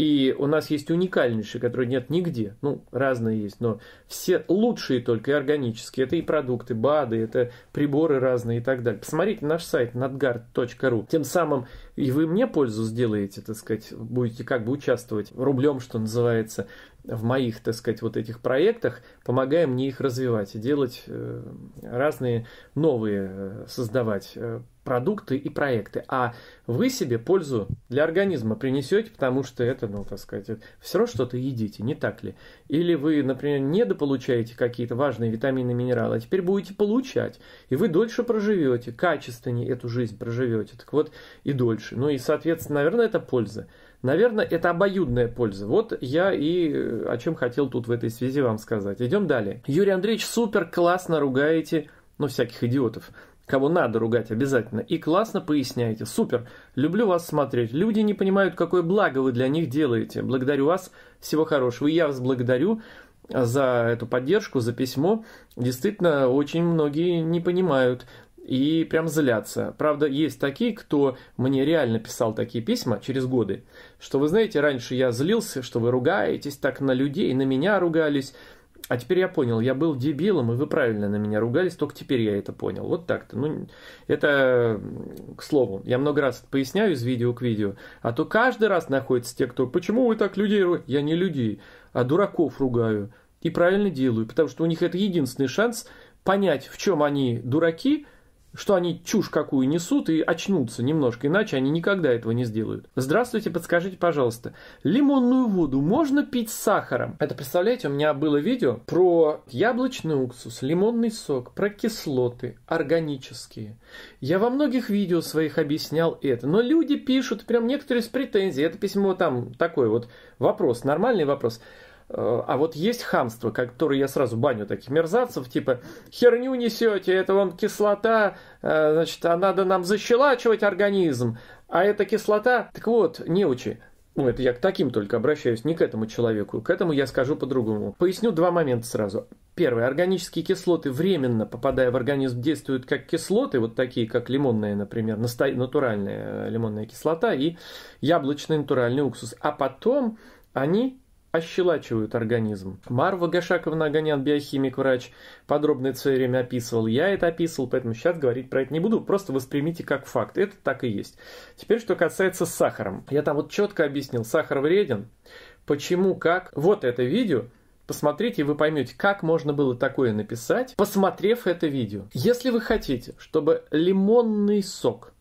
И у нас есть уникальнейшие, которые нет нигде. Ну, разные есть, но все лучшие только и органические. Это и продукты, БАДы, это приборы разные и так далее. Посмотрите наш сайт nadgard.ru. Тем самым и вы мне пользу сделаете, так сказать, будете как бы участвовать рублем, что называется, в моих, так сказать, вот этих проектах, помогая мне их развивать и делать э, разные новые, э, создавать э, продукты и проекты. А вы себе пользу для организма принесете, потому что это, ну, так сказать, все равно что-то едите, не так ли? Или вы, например, недополучаете какие-то важные витамины, минералы, а теперь будете получать, и вы дольше проживете, качественнее эту жизнь проживете. Так вот, и дольше больше. Ну и, соответственно, наверное, это польза. Наверное, это обоюдная польза. Вот я и э, о чем хотел тут в этой связи вам сказать. Идем далее. Юрий Андреевич, супер классно ругаете, ну, всяких идиотов кого надо ругать обязательно, и классно поясняете. Супер, люблю вас смотреть. Люди не понимают, какое благо вы для них делаете. Благодарю вас, всего хорошего. И я вас благодарю за эту поддержку, за письмо. Действительно, очень многие не понимают и прям злятся. Правда, есть такие, кто мне реально писал такие письма через годы, что вы знаете, раньше я злился, что вы ругаетесь так на людей, на меня ругались, а теперь я понял, я был дебилом, и вы правильно на меня ругались, только теперь я это понял. Вот так-то. Ну, это к слову. Я много раз поясняю из видео к видео. А то каждый раз находятся те, кто «Почему вы так людей ругаете?» Я не людей, а дураков ругаю. И правильно делаю, потому что у них это единственный шанс понять, в чем они дураки – что они чушь какую несут и очнутся немножко, иначе они никогда этого не сделают. Здравствуйте, подскажите, пожалуйста, лимонную воду можно пить с сахаром? Это, представляете, у меня было видео про яблочный уксус, лимонный сок, про кислоты органические. Я во многих видео своих объяснял это, но люди пишут, прям некоторые с претензией, это письмо там такое вот вопрос, нормальный вопрос – Э, а вот есть хамство, которое я сразу баню таких мерзавцев, типа херню несете, это вам кислота, э, значит, а надо нам защелачивать организм, а эта кислота, так вот, неучи, ну, это я к таким только обращаюсь, не к этому человеку. К этому я скажу по-другому. Поясню два момента сразу. Первое. Органические кислоты, временно попадая в организм, действуют как кислоты, вот такие, как лимонная, например, натуральная э, лимонная кислота и яблочный натуральный уксус. А потом они ощелачивают организм. Марва Гашаковна Огонян, биохимик, врач, подробно это все время описывал. Я это описывал, поэтому сейчас говорить про это не буду. Просто воспримите как факт. Это так и есть. Теперь, что касается сахаром. Я там вот четко объяснил, сахар вреден. Почему, как. Вот это видео. Посмотрите, и вы поймете, как можно было такое написать, посмотрев это видео. Если вы хотите, чтобы лимонный сок –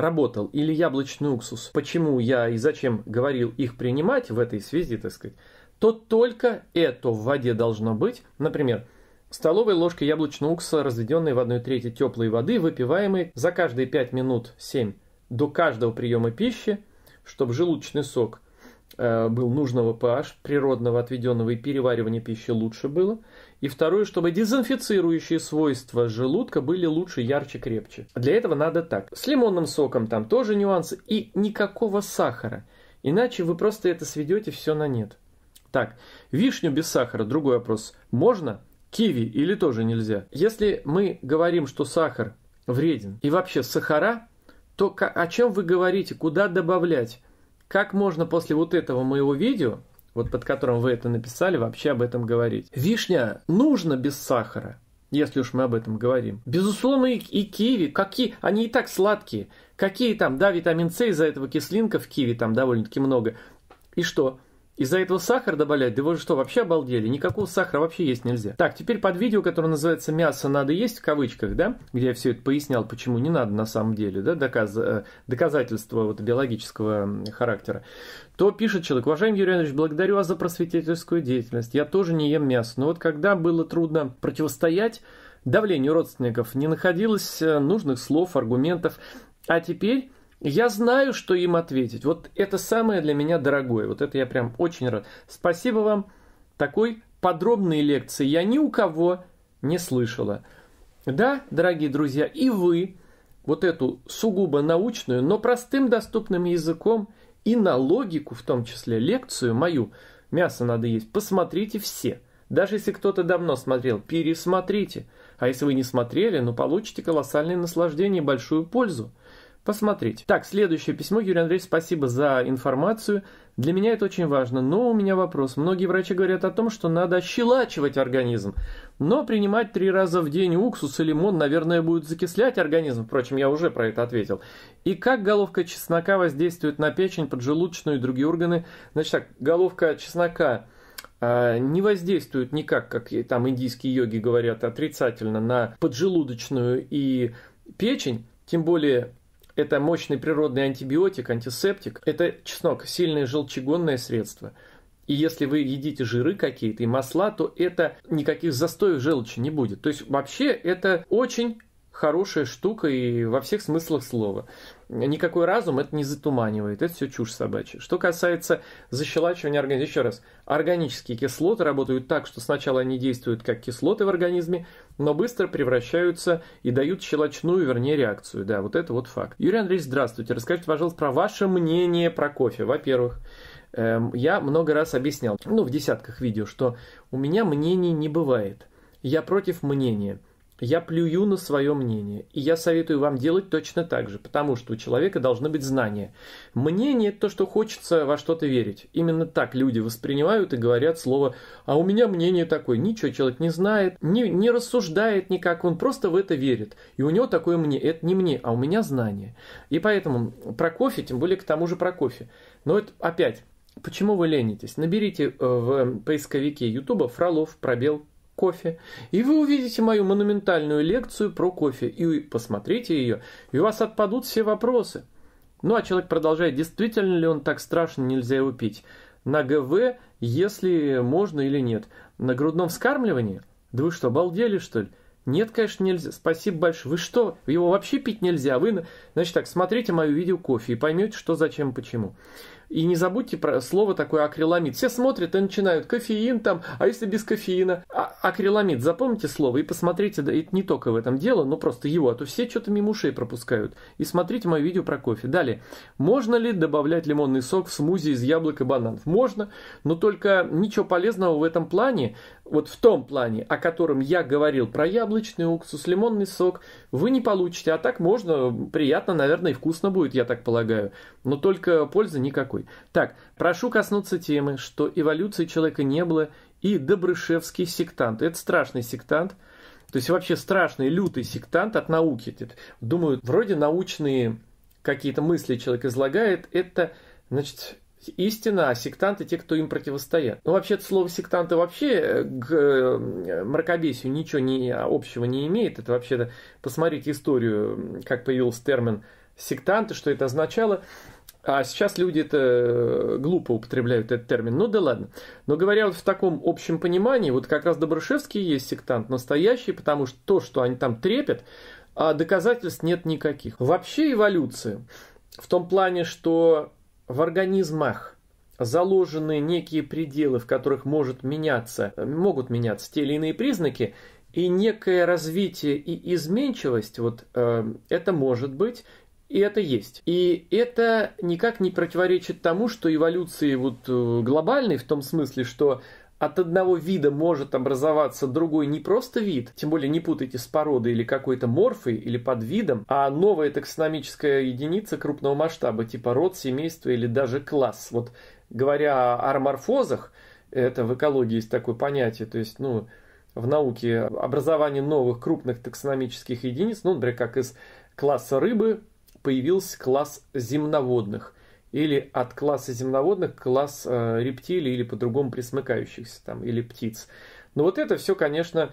работал или яблочный уксус, почему я и зачем говорил их принимать в этой связи, так сказать, то только это в воде должно быть, например, столовой ложка яблочного уксуса, разведенной в 1 трети теплой воды, выпиваемой за каждые 5 минут 7 до каждого приема пищи, чтобы желудочный сок э, – был нужного pH, природного, отведенного и переваривания пищи лучше было – и второе, чтобы дезинфицирующие свойства желудка были лучше, ярче, крепче. Для этого надо так. С лимонным соком там тоже нюансы. И никакого сахара. Иначе вы просто это сведете все на нет. Так, вишню без сахара, другой вопрос. Можно? Киви или тоже нельзя? Если мы говорим, что сахар вреден и вообще сахара, то о чем вы говорите, куда добавлять? Как можно после вот этого моего видео вот под которым вы это написали, вообще об этом говорить. Вишня нужно без сахара, если уж мы об этом говорим. Безусловно, и, и киви, какие, они и так сладкие. Какие там, да, витамин С из-за этого кислинка в киви там довольно-таки много. И что? Из-за этого сахар добавлять? Да вы что, вообще обалдели? Никакого сахара вообще есть нельзя. Так, теперь под видео, которое называется «Мясо надо есть» в кавычках, да, где я все это пояснял, почему не надо на самом деле, да, доказ, э, доказательства вот биологического характера, то пишет человек, уважаемый Юрий Иванович, благодарю вас за просветительскую деятельность. Я тоже не ем мясо. Но вот когда было трудно противостоять давлению родственников, не находилось э, нужных слов, аргументов, а теперь я знаю, что им ответить. Вот это самое для меня дорогое. Вот это я прям очень рад. Спасибо вам. Такой подробной лекции я ни у кого не слышала. Да, дорогие друзья, и вы вот эту сугубо научную, но простым доступным языком и на логику в том числе лекцию мою «Мясо надо есть» посмотрите все. Даже если кто-то давно смотрел, пересмотрите. А если вы не смотрели, ну получите колоссальное наслаждение и большую пользу – посмотреть. Так, следующее письмо. Юрий Андреевич, спасибо за информацию. Для меня это очень важно, но у меня вопрос. Многие врачи говорят о том, что надо щелачивать организм, но принимать три раза в день уксус и лимон, наверное, будет закислять организм. Впрочем, я уже про это ответил. И как головка чеснока воздействует на печень, поджелудочную и другие органы? Значит так, головка чеснока а, не воздействует никак, как там индийские йоги говорят, отрицательно на поджелудочную и печень, тем более это мощный природный антибиотик, антисептик. Это чеснок, сильное желчегонное средство. И если вы едите жиры какие-то и масла, то это никаких застоев желчи не будет. То есть вообще это очень хорошая штука и во всех смыслах слова. Никакой разум это не затуманивает, это все чушь собачья. Что касается защелачивания организма, еще раз, органические кислоты работают так, что сначала они действуют как кислоты в организме, но быстро превращаются и дают щелочную, вернее, реакцию. Да, вот это вот факт. Юрий Андреевич, здравствуйте. Расскажите, пожалуйста, про ваше мнение про кофе. Во-первых, эм, я много раз объяснял, ну, в десятках видео, что у меня мнений не бывает. Я против мнения. Я плюю на свое мнение. И я советую вам делать точно так же, потому что у человека должны быть знания. Мнение – это то, что хочется во что-то верить. Именно так люди воспринимают и говорят слово «а у меня мнение такое». Ничего человек не знает, не, не рассуждает никак, он просто в это верит. И у него такое мнение: Это не мне, а у меня знание. И поэтому про кофе, тем более к тому же про кофе. Но это опять, почему вы ленитесь? Наберите э, в поисковике YouTube «Фролов пробел кофе, и вы увидите мою монументальную лекцию про кофе, и посмотрите ее, и у вас отпадут все вопросы. Ну а человек продолжает, действительно ли он так страшно, нельзя его пить. На ГВ, если можно или нет. На грудном вскармливании? Да вы что, обалдели что ли? Нет, конечно, нельзя. Спасибо большое. Вы что, его вообще пить нельзя? Вы, значит так, смотрите мою видео кофе и поймете, что, зачем, почему. И не забудьте про слово такое акриламид. Все смотрят и начинают кофеин там, а если без кофеина? А, акриламид, запомните слово и посмотрите, да, это не только в этом дело, но просто его, а то все что-то мимо ушей пропускают. И смотрите мое видео про кофе. Далее. Можно ли добавлять лимонный сок в смузи из яблок и бананов? Можно, но только ничего полезного в этом плане, вот в том плане, о котором я говорил, про яблочный уксус, лимонный сок, вы не получите. А так можно, приятно, наверное, и вкусно будет, я так полагаю. Но только пользы никакой такой. Так, прошу коснуться темы, что эволюции человека не было, и Добрышевский сектант. Это страшный сектант, то есть вообще страшный, лютый сектант от науки. Думаю, вроде научные какие-то мысли человек излагает, это, значит, истина, а сектанты те, кто им противостоят. Ну, вообще-то слово сектанты вообще э, к э, мракобесию ничего не, общего не имеет. Это вообще-то, посмотрите историю, как появился термин сектанты, что это означало. А сейчас люди это э, глупо употребляют этот термин. Ну да ладно. Но говоря вот в таком общем понимании, вот как раз Добрышевский есть сектант настоящий, потому что то, что они там трепят, а доказательств нет никаких. Вообще эволюция в том плане, что в организмах заложены некие пределы, в которых может меняться, могут меняться те или иные признаки, и некое развитие и изменчивость, вот э, это может быть, и это есть. И это никак не противоречит тому, что эволюции вот э, глобальной, в том смысле, что от одного вида может образоваться другой не просто вид, тем более не путайте с породой или какой-то морфой или подвидом, а новая таксономическая единица крупного масштаба, типа род, семейство или даже класс. Вот говоря о арморфозах, это в экологии есть такое понятие, то есть, ну, в науке образование новых крупных таксономических единиц, ну, например, как из класса рыбы появился класс земноводных или от класса земноводных класс э, рептилий или по-другому присмыкающихся там, или птиц. Но вот это все, конечно,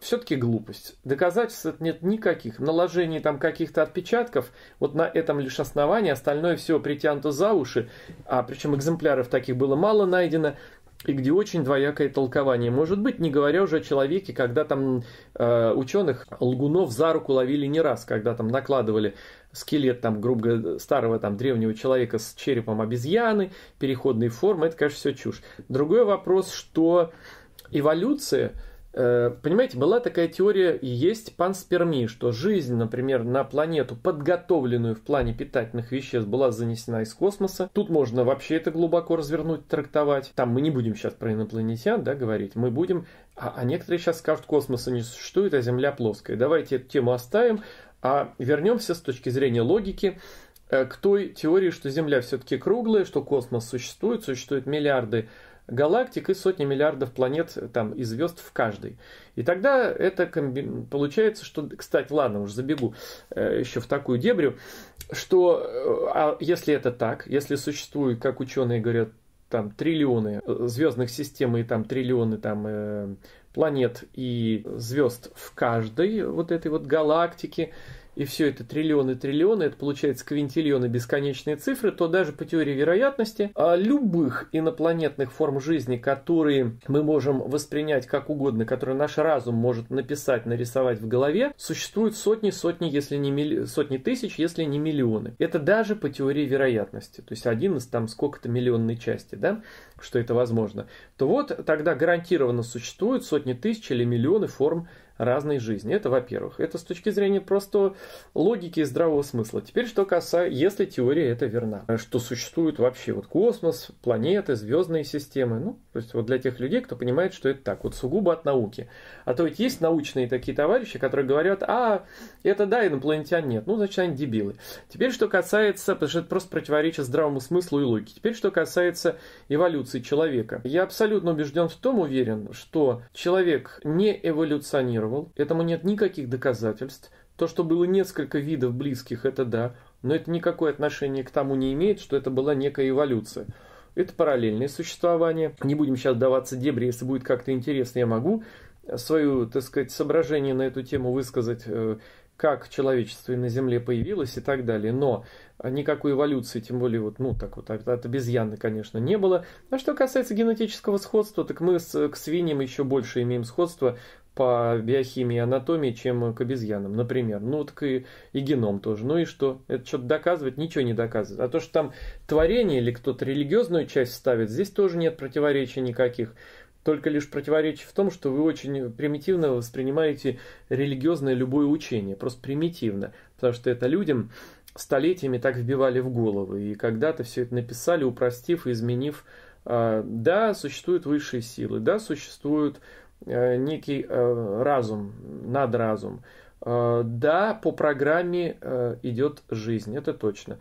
все-таки глупость. Доказательств нет никаких. Наложений там каких-то отпечатков, вот на этом лишь основании, остальное все притянуто за уши, а причем экземпляров таких было мало найдено, и где очень двоякое толкование. Может быть, не говоря уже о человеке, когда там э, ученых лгунов за руку ловили не раз, когда там накладывали скелет там, грубо старого там древнего человека с черепом обезьяны, переходные формы, это, конечно, все чушь. Другой вопрос, что эволюция, э, понимаете, была такая теория и есть панспермия, что жизнь, например, на планету, подготовленную в плане питательных веществ, была занесена из космоса. Тут можно вообще это глубоко развернуть, трактовать. Там мы не будем сейчас про инопланетян да, говорить, мы будем... а, а некоторые сейчас скажут, космоса не существует, а Земля плоская. Давайте эту тему оставим. А вернемся с точки зрения логики э, к той теории, что Земля все-таки круглая, что космос существует, существуют миллиарды галактик и сотни миллиардов планет э, там, и звезд в каждой. И тогда это комби... получается, что, кстати, ладно, уж забегу э, еще в такую дебрю, что э, а если это так, если существует, как ученые говорят, там триллионы э, звездных систем и там триллионы там э, планет и звезд в каждой вот этой вот галактике и все это триллионы, триллионы, это получается квинтиллионы бесконечные цифры, то даже по теории вероятности а любых инопланетных форм жизни, которые мы можем воспринять как угодно, которые наш разум может написать, нарисовать в голове, существуют сотни, сотни, если не милли... сотни тысяч, если не миллионы. Это даже по теории вероятности, то есть один из там сколько-то миллионной части, да, что это возможно. То вот тогда гарантированно существуют сотни тысяч или миллионы форм жизни разной жизни. Это, во-первых, это с точки зрения просто логики и здравого смысла. Теперь, что касается, если теория это верна, что существует вообще вот космос, планеты, звездные системы, ну, то есть вот для тех людей, кто понимает, что это так, вот сугубо от науки. А то ведь есть научные такие товарищи, которые говорят, а, это да, инопланетян нет, ну, значит, они дебилы. Теперь, что касается, потому что это просто противоречит здравому смыслу и логике. Теперь, что касается эволюции человека. Я абсолютно убежден в том, уверен, что человек не эволюционирует инсценировал, этому нет никаких доказательств. То, что было несколько видов близких, это да, но это никакое отношение к тому не имеет, что это была некая эволюция. Это параллельное существование. Не будем сейчас даваться дебри, если будет как-то интересно, я могу свое, так сказать, соображение на эту тему высказать, э, как человечество и на Земле появилось и так далее. Но никакой эволюции, тем более вот, ну, так вот от, от обезьяны, конечно, не было. А что касается генетического сходства, так мы с, к свиньям еще больше имеем сходство по биохимии и анатомии, чем к обезьянам, например. Ну, так и, и геном тоже. Ну и что? Это что-то доказывать, Ничего не доказывает. А то, что там творение или кто-то религиозную часть ставит, здесь тоже нет противоречий никаких. Только лишь противоречие в том, что вы очень примитивно воспринимаете религиозное любое учение. Просто примитивно. Потому что это людям столетиями так вбивали в головы. И когда-то все это написали, упростив и изменив. А, да, существуют высшие силы, да, существуют Э, некий э, разум, надразум. Э, да, по программе идет жизнь, это точно.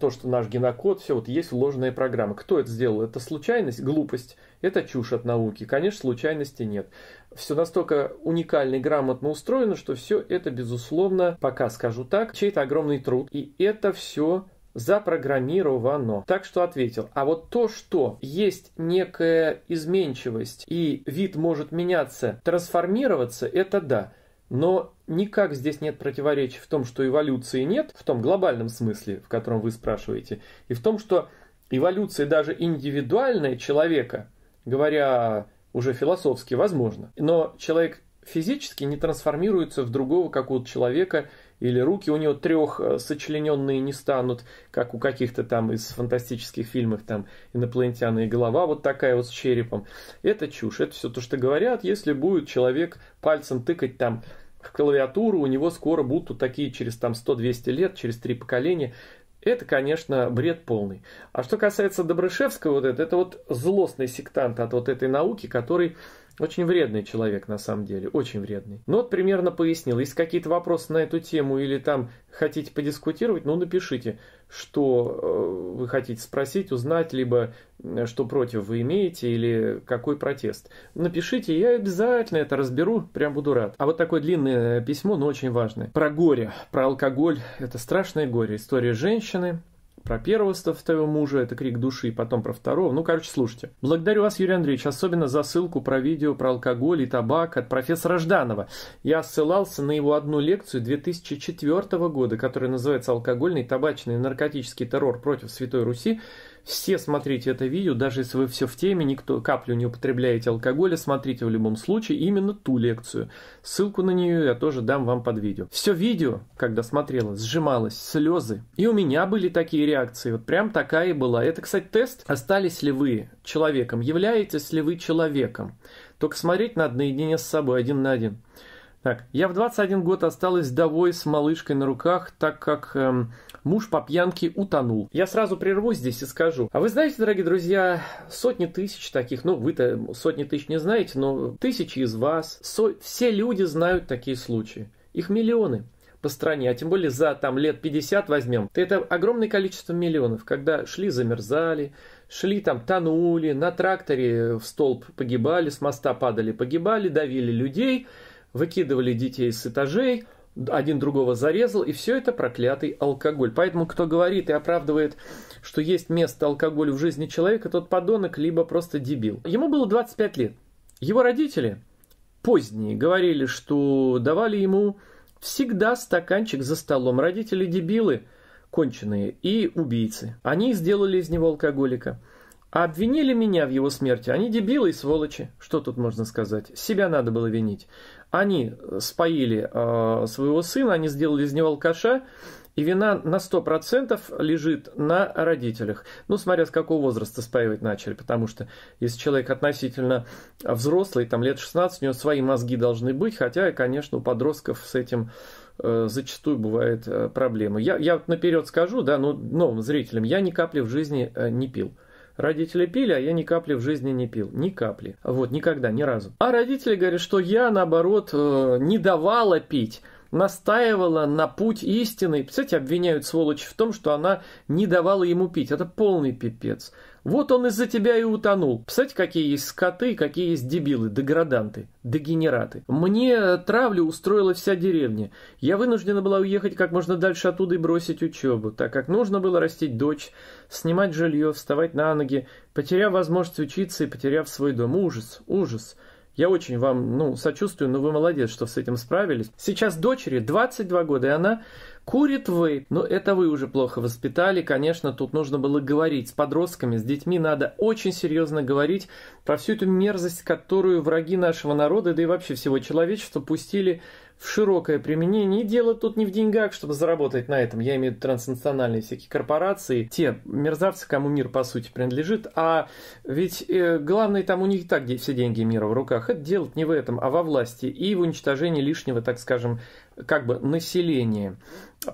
То, что наш генокод, все, вот есть вложенная программа. Кто это сделал? Это случайность, глупость, это чушь от науки. Конечно, случайности нет. Все настолько уникально и грамотно устроено, что все это, безусловно, пока скажу так, чей-то огромный труд. И это все запрограммировано. Так что ответил. А вот то, что есть некая изменчивость и вид может меняться, трансформироваться, это да. Но никак здесь нет противоречий в том, что эволюции нет, в том глобальном смысле, в котором вы спрашиваете, и в том, что эволюция даже индивидуальная человека, говоря уже философски, возможно, но человек физически не трансформируется в другого какого-то человека – или руки у него трех э, сочлененные не станут, как у каких-то там из фантастических фильмов, там инопланетяна и голова вот такая вот с черепом. Это чушь, это все то, что говорят, если будет человек пальцем тыкать там в клавиатуру, у него скоро будут вот такие через там 100-200 лет, через три поколения, это, конечно, бред полный. А что касается Добрышевского, вот это, это вот злостный сектант от вот этой науки, который очень вредный человек, на самом деле, очень вредный. Ну вот примерно пояснил. Если какие-то вопросы на эту тему или там хотите подискутировать, ну напишите, что э, вы хотите спросить, узнать, либо э, что против вы имеете, или какой протест. Напишите, я обязательно это разберу, прям буду рад. А вот такое длинное письмо, но очень важное. Про горе, про алкоголь. Это страшное горе. История женщины, про первого твоего мужа, это крик души, потом про второго. Ну, короче, слушайте. Благодарю вас, Юрий Андреевич, особенно за ссылку про видео про алкоголь и табак от профессора Жданова. Я ссылался на его одну лекцию 2004 года, которая называется «Алкогольный, табачный и наркотический террор против Святой Руси». Все смотрите это видео, даже если вы все в теме, никто каплю не употребляете алкоголя, смотрите в любом случае именно ту лекцию. Ссылку на нее я тоже дам вам под видео. Все видео, когда смотрела, сжималось, слезы. И у меня были такие реакции, вот прям такая и была. Это, кстати, тест. Остались ли вы человеком? Являетесь ли вы человеком? Только смотреть надо наедине с собой, один на один. Так, я в 21 год осталась вдовой с малышкой на руках, так как эм, Муж по пьянке утонул. Я сразу прерву здесь и скажу. А вы знаете, дорогие друзья, сотни тысяч таких, ну вы-то сотни тысяч не знаете, но тысячи из вас, со... все люди знают такие случаи. Их миллионы по стране, а тем более за там лет 50 возьмем, то это огромное количество миллионов, когда шли, замерзали, шли там, тонули, на тракторе в столб погибали, с моста падали, погибали, давили людей, выкидывали детей с этажей – один другого зарезал, и все это проклятый алкоголь. Поэтому кто говорит и оправдывает, что есть место алкоголю в жизни человека, тот подонок, либо просто дебил. Ему было 25 лет. Его родители поздние говорили, что давали ему всегда стаканчик за столом. Родители дебилы, конченые и убийцы. Они сделали из него алкоголика. А обвинили меня в его смерти. Они дебилы и сволочи. Что тут можно сказать? Себя надо было винить. Они э, споили э, своего сына, они сделали из него алкаша, и вина на 100% лежит на родителях. Ну, смотря с какого возраста спаивать начали, потому что если человек относительно взрослый, там лет 16, у него свои мозги должны быть, хотя, конечно, у подростков с этим э, зачастую бывает э, проблема. Я, я наперед скажу, да, ну, новым зрителям, я ни капли в жизни э, не пил. Родители пили, а я ни капли в жизни не пил. Ни капли. Вот, никогда, ни разу. А родители говорят, что я, наоборот, э, не давала пить настаивала на путь истины. Кстати, обвиняют сволочь в том, что она не давала ему пить. Это полный пипец. Вот он из-за тебя и утонул. Псать, какие есть скоты, какие есть дебилы, деграданты, дегенераты. Мне травлю устроила вся деревня. Я вынуждена была уехать как можно дальше оттуда и бросить учебу, так как нужно было растить дочь, снимать жилье, вставать на ноги, потеряв возможность учиться и потеряв свой дом. Ужас, ужас. Я очень вам, ну, сочувствую, но вы молодец, что с этим справились. Сейчас дочери 22 года, и она Курит вейп. но это вы уже плохо воспитали. Конечно, тут нужно было говорить с подростками, с детьми надо очень серьезно говорить про всю эту мерзость, которую враги нашего народа, да и вообще всего человечества пустили в широкое применение. И дело тут не в деньгах, чтобы заработать на этом. Я имею в виду транснациональные всякие корпорации, те мерзавцы, кому мир по сути принадлежит. А ведь э, главное там у них и так все деньги мира в руках. Это делать не в этом, а во власти и в уничтожении лишнего, так скажем, как бы населения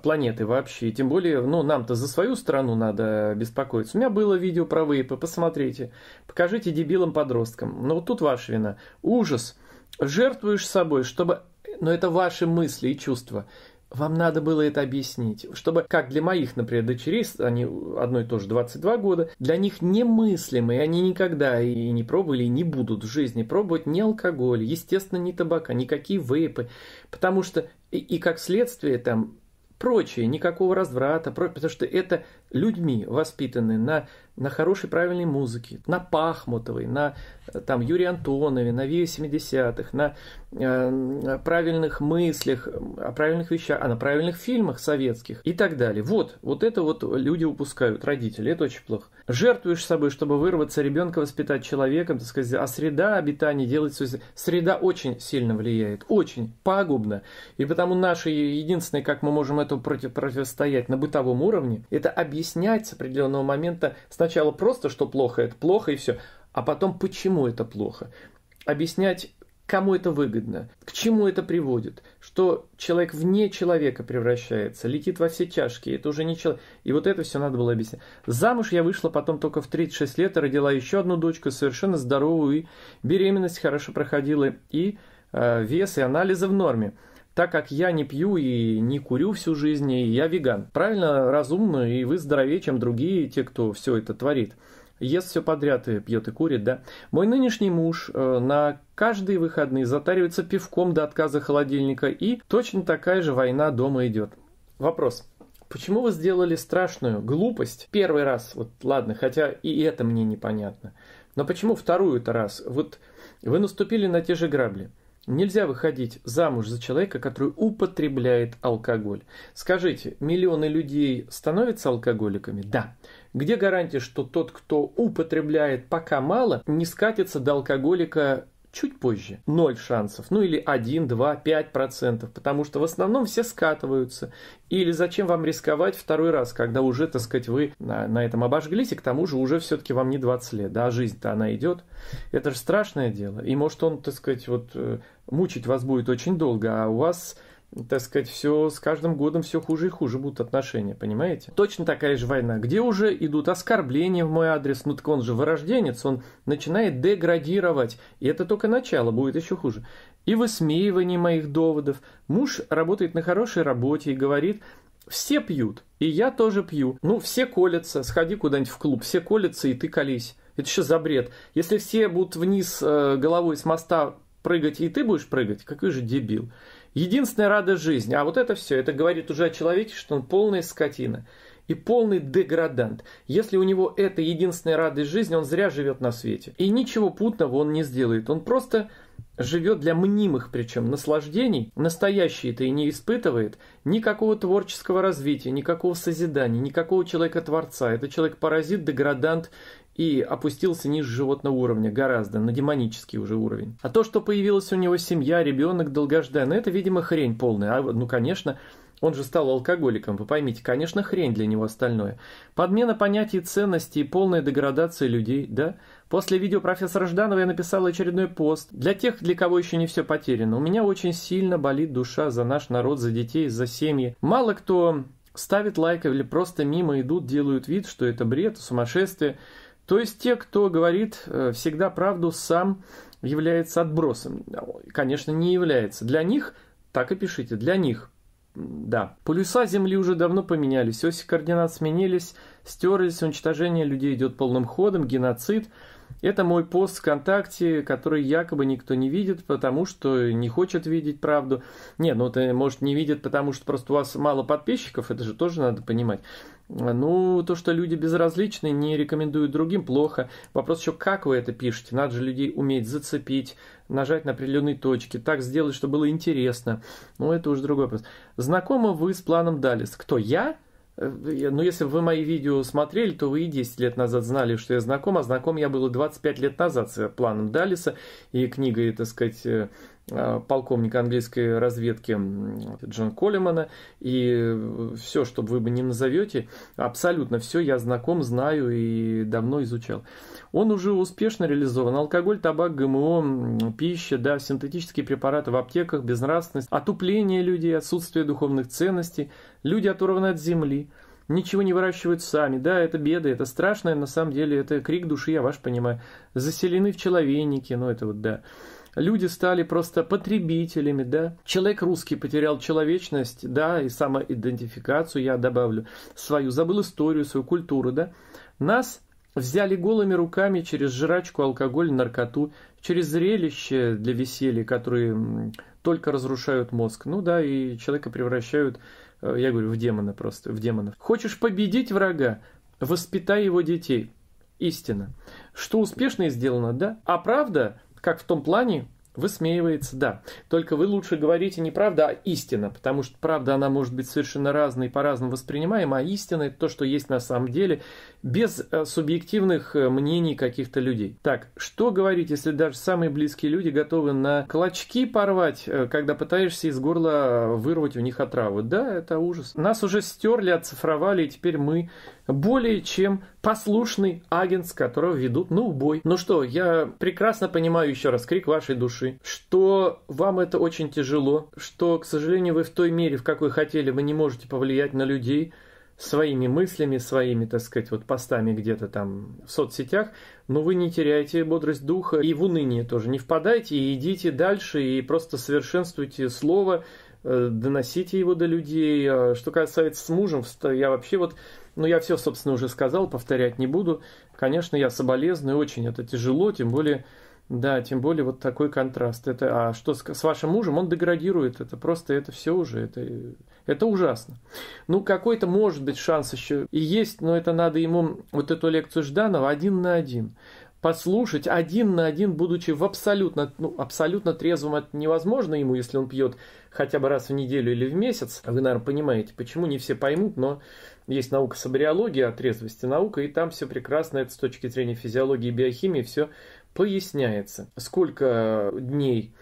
планеты вообще. И тем более, ну, нам-то за свою страну надо беспокоиться. У меня было видео про вейпы, посмотрите. Покажите дебилам-подросткам. Но вот тут ваша вина. Ужас. Жертвуешь собой, чтобы... Но это ваши мысли и чувства. Вам надо было это объяснить, чтобы, как для моих, например, дочерей, они одно и одной тоже 22 года, для них немыслимо, и они никогда и не пробовали, и не будут в жизни пробовать ни алкоголь, естественно, ни табака, никакие вейпы, потому что и, и как следствие там прочее, никакого разврата, потому что это людьми, воспитаны на, на хорошей правильной музыке, на Пахмутовой, на э, там, Юрии Антонове, на Виве 70-х, на э, правильных мыслях, о правильных вещах, а на правильных фильмах советских и так далее. Вот, вот это вот люди упускают, родители, это очень плохо. Жертвуешь собой, чтобы вырваться, ребенка воспитать человеком, так сказать, а среда обитания делает свою... Среда очень сильно влияет, очень пагубно. И потому наши единственное, как мы можем эту против, противостоять на бытовом уровне, это объяснение объяснять с определенного момента сначала просто, что плохо, это плохо и все, а потом почему это плохо. Объяснять кому это выгодно, к чему это приводит, что человек вне человека превращается, летит во все тяжкие, это уже не человек. И вот это все надо было объяснять. Замуж я вышла потом только в 36 лет, родила еще одну дочку, совершенно здоровую, и беременность хорошо проходила, и э, вес, и анализы в норме. Так как я не пью и не курю всю жизнь, и я веган. Правильно, разумно, и вы здоровее, чем другие, те, кто все это творит ест все подряд и пьет и курит, да. Мой нынешний муж э, на каждые выходные затаривается пивком до отказа холодильника, и точно такая же война дома идет. Вопрос. Почему вы сделали страшную глупость первый раз? Вот ладно, хотя и это мне непонятно. Но почему вторую-то раз? Вот вы наступили на те же грабли. Нельзя выходить замуж за человека, который употребляет алкоголь. Скажите, миллионы людей становятся алкоголиками? Да. Где гарантия, что тот, кто употребляет пока мало, не скатится до алкоголика чуть позже. Ноль шансов. Ну или 1, 2, 5 процентов. Потому что в основном все скатываются. Или зачем вам рисковать второй раз, когда уже, так сказать, вы на, на этом обожглись, и к тому же уже все-таки вам не 20 лет. Да, жизнь-то она идет. Это же страшное дело. И может он, так сказать, вот э, мучить вас будет очень долго, а у вас так сказать, все с каждым годом все хуже и хуже будут отношения, понимаете? Точно такая же война, где уже идут оскорбления в мой адрес, ну так он же вырожденец, он начинает деградировать, и это только начало, будет еще хуже. И высмеивание моих доводов. Муж работает на хорошей работе и говорит, все пьют, и я тоже пью. Ну, все колятся, сходи куда-нибудь в клуб, все колятся, и ты колись. Это что за бред? Если все будут вниз э, головой с моста прыгать, и ты будешь прыгать, какой же дебил. Единственная радость жизни. А вот это все, это говорит уже о человеке, что он полная скотина и полный деградант. Если у него это единственная радость жизни, он зря живет на свете. И ничего путного он не сделает. Он просто живет для мнимых причем наслаждений, настоящие-то и не испытывает никакого творческого развития, никакого созидания, никакого человека-творца. Это человек-паразит, деградант и опустился ниже животного уровня, гораздо, на демонический уже уровень. А то, что появилась у него семья, ребенок долгожданный, это, видимо, хрень полная. А, ну, конечно, он же стал алкоголиком, вы поймите, конечно, хрень для него остальное. Подмена понятий ценностей и полная деградация людей, да? После видео профессора Жданова я написал очередной пост. Для тех, для кого еще не все потеряно. У меня очень сильно болит душа за наш народ, за детей, за семьи. Мало кто ставит лайк или просто мимо идут, делают вид, что это бред, сумасшествие. То есть те, кто говорит э, всегда правду, сам является отбросом. Конечно, не является. Для них, так и пишите, для них. Да. Полюса Земли уже давно поменялись, оси координат сменились, стерлись, уничтожение людей идет полным ходом, геноцид. Это мой пост ВКонтакте, который якобы никто не видит, потому что не хочет видеть правду. Нет, ну ты, может, не видит, потому что просто у вас мало подписчиков, это же тоже надо понимать. Ну, то, что люди безразличны, не рекомендуют другим, плохо. Вопрос еще, как вы это пишете? Надо же людей уметь зацепить, нажать на определенные точки, так сделать, чтобы было интересно. Ну, это уже другой вопрос. Знакомы вы с планом Далис? Кто, я? Э, ну, если вы мои видео смотрели, то вы и 10 лет назад знали, что я знаком, а знаком я был 25 лет назад с планом Далиса и книгой, так сказать, э, Э, полковника английской разведки Джон Коллимана, и э, все, что вы бы не назовете, абсолютно все я знаком, знаю и давно изучал. Он уже успешно реализован. Алкоголь, табак, ГМО, пища, да, синтетические препараты в аптеках, безнравственность, отупление людей, отсутствие духовных ценностей, люди оторваны от земли, ничего не выращивают сами. Да, это беды, это страшное, на самом деле, это крик души, я ваш понимаю. Заселены в человейники, ну это вот да люди стали просто потребителями, да. Человек русский потерял человечность, да, и самоидентификацию, я добавлю, свою, забыл историю, свою культуру, да. Нас взяли голыми руками через жрачку, алкоголь, наркоту, через зрелище для веселья, которые только разрушают мозг. Ну да, и человека превращают, э, я говорю, в демона просто, в демонов. Хочешь победить врага? Воспитай его детей. Истина. Что успешно сделано, да? А правда как в том плане, Высмеивается, да. Только вы лучше говорите не правда, а истина, потому что правда, она может быть совершенно разной и по-разному воспринимаема, а истина – это то, что есть на самом деле, без э, субъективных э, мнений каких-то людей. Так, что говорить, если даже самые близкие люди готовы на клочки порвать, э, когда пытаешься из горла вырвать у них отраву? Да, это ужас. Нас уже стерли, оцифровали, и теперь мы более чем послушный агент, с которого ведут на ну, убой. Ну что, я прекрасно понимаю еще раз крик вашей души, что вам это очень тяжело, что, к сожалению, вы в той мере, в какой хотели, вы не можете повлиять на людей, своими мыслями, своими, так сказать, вот постами где-то там в соцсетях, но вы не теряйте бодрость духа и в уныние тоже не впадайте, и идите дальше, и просто совершенствуйте слово, э, доносите его до людей. А что касается с мужем, я вообще вот ну, я все, собственно, уже сказал, повторять не буду. Конечно, я соболезную, очень это тяжело, тем более, да, тем более вот такой контраст. Это, а что с, с вашим мужем? Он деградирует, это просто, это все уже, это, это ужасно. Ну, какой-то, может быть, шанс еще и есть, но это надо ему, вот эту лекцию Жданова, один на один послушать один на один, будучи в абсолютно, ну, абсолютно трезвом, это невозможно ему, если он пьет хотя бы раз в неделю или в месяц. Вы, наверное, понимаете, почему не все поймут, но есть наука собориология о трезвости наука, и там все прекрасно, это с точки зрения физиологии и биохимии все поясняется. Сколько дней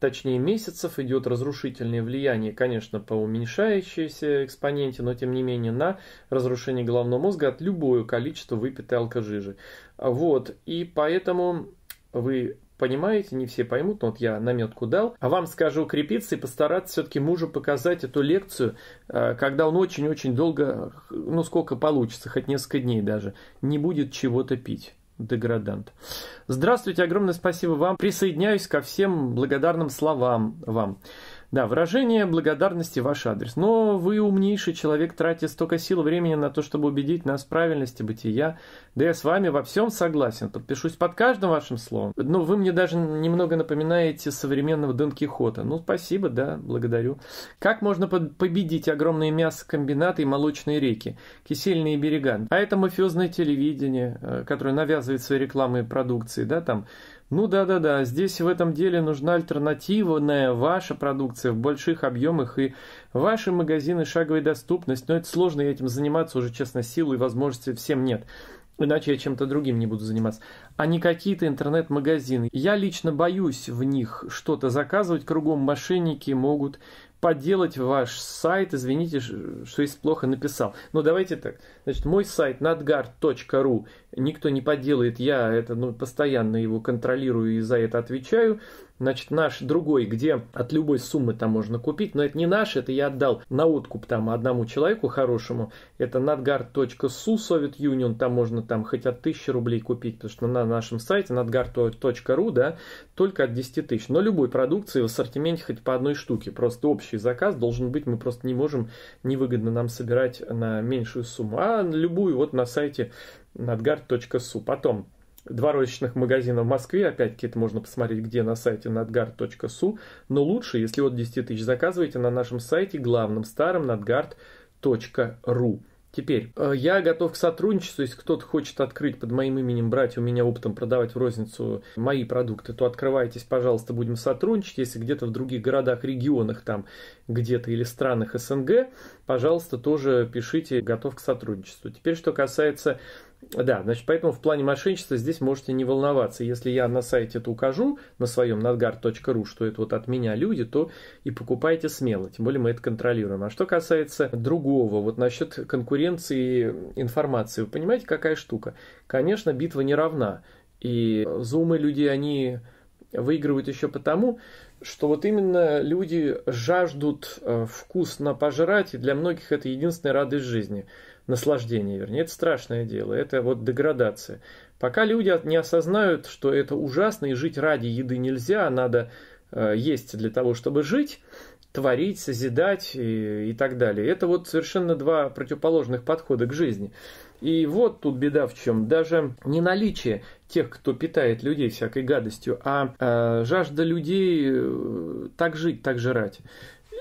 точнее месяцев идет разрушительное влияние, конечно, по уменьшающейся экспоненте, но тем не менее на разрушение головного мозга от любое количество выпитой алкожижи. Вот, и поэтому вы понимаете, не все поймут, но вот я наметку дал. А вам скажу крепиться и постараться все-таки мужу показать эту лекцию, э, когда он очень-очень долго, ну сколько получится, хоть несколько дней даже, не будет чего-то пить деградант. Здравствуйте, огромное спасибо вам. Присоединяюсь ко всем благодарным словам вам. Да, выражение благодарности в ваш адрес. Но вы умнейший человек, тратите столько сил и времени на то, чтобы убедить нас в правильности бытия. Да я с вами во всем согласен, подпишусь под каждым вашим словом. Но ну, вы мне даже немного напоминаете современного Дон Кихота. Ну, спасибо, да, благодарю. Как можно победить огромные мясокомбинаты и молочные реки, кисельные берега? А это мафиозное телевидение, э, которое навязывает свои рекламы и продукции, да, там ну да-да-да, здесь в этом деле нужна альтернативная ваша продукция в больших объемах и ваши магазины шаговой доступности. Но это сложно, этим заниматься уже, честно, силы и возможности всем нет. Иначе я чем-то другим не буду заниматься. А не какие-то интернет-магазины. Я лично боюсь в них что-то заказывать. Кругом мошенники могут поделать ваш сайт. Извините, что если плохо написал. Но давайте так. Значит, мой сайт nadgar.ru никто не поделает. Я это ну, постоянно его контролирую и за это отвечаю. Значит, наш другой, где от любой суммы там можно купить, но это не наш, это я отдал на откуп там одному человеку хорошему. Это nadgar.su, Soviet Union, там можно там хоть от 1000 рублей купить, потому что на нашем сайте nadgar.ru, да, только от 10 тысяч. Но любой продукции в ассортименте хоть по одной штуке. Просто общий заказ должен быть. Мы просто не можем, невыгодно нам собирать на меньшую сумму. А любую вот на сайте надгар.су. Потом два розничных магазина в Москве, опять-таки это можно посмотреть где на сайте надгар.су, но лучше, если от 10 тысяч заказываете на нашем сайте главном старом надгар.ру. Теперь, э, я готов к сотрудничеству, если кто-то хочет открыть под моим именем, брать у меня опытом, продавать в розницу мои продукты, то открывайтесь, пожалуйста, будем сотрудничать. Если где-то в других городах, регионах там где-то или странах СНГ, пожалуйста, тоже пишите, готов к сотрудничеству. Теперь, что касается да, значит, поэтому в плане мошенничества здесь можете не волноваться. Если я на сайте это укажу, на своем надгар.ру, что это вот от меня люди, то и покупайте смело, тем более мы это контролируем. А что касается другого, вот насчет конкуренции информации, вы понимаете, какая штука? Конечно, битва не равна, и зумы люди, они выигрывают еще потому, что вот именно люди жаждут э, вкусно пожрать, и для многих это единственная радость жизни – наслаждение, вернее. Это страшное дело, это вот деградация. Пока люди не осознают, что это ужасно, и жить ради еды нельзя, а надо э, есть для того, чтобы жить, творить, созидать и, и так далее. Это вот совершенно два противоположных подхода к жизни. И вот тут беда в чем. Даже не наличие тех, кто питает людей всякой гадостью, а э, жажда людей э, так жить, так жрать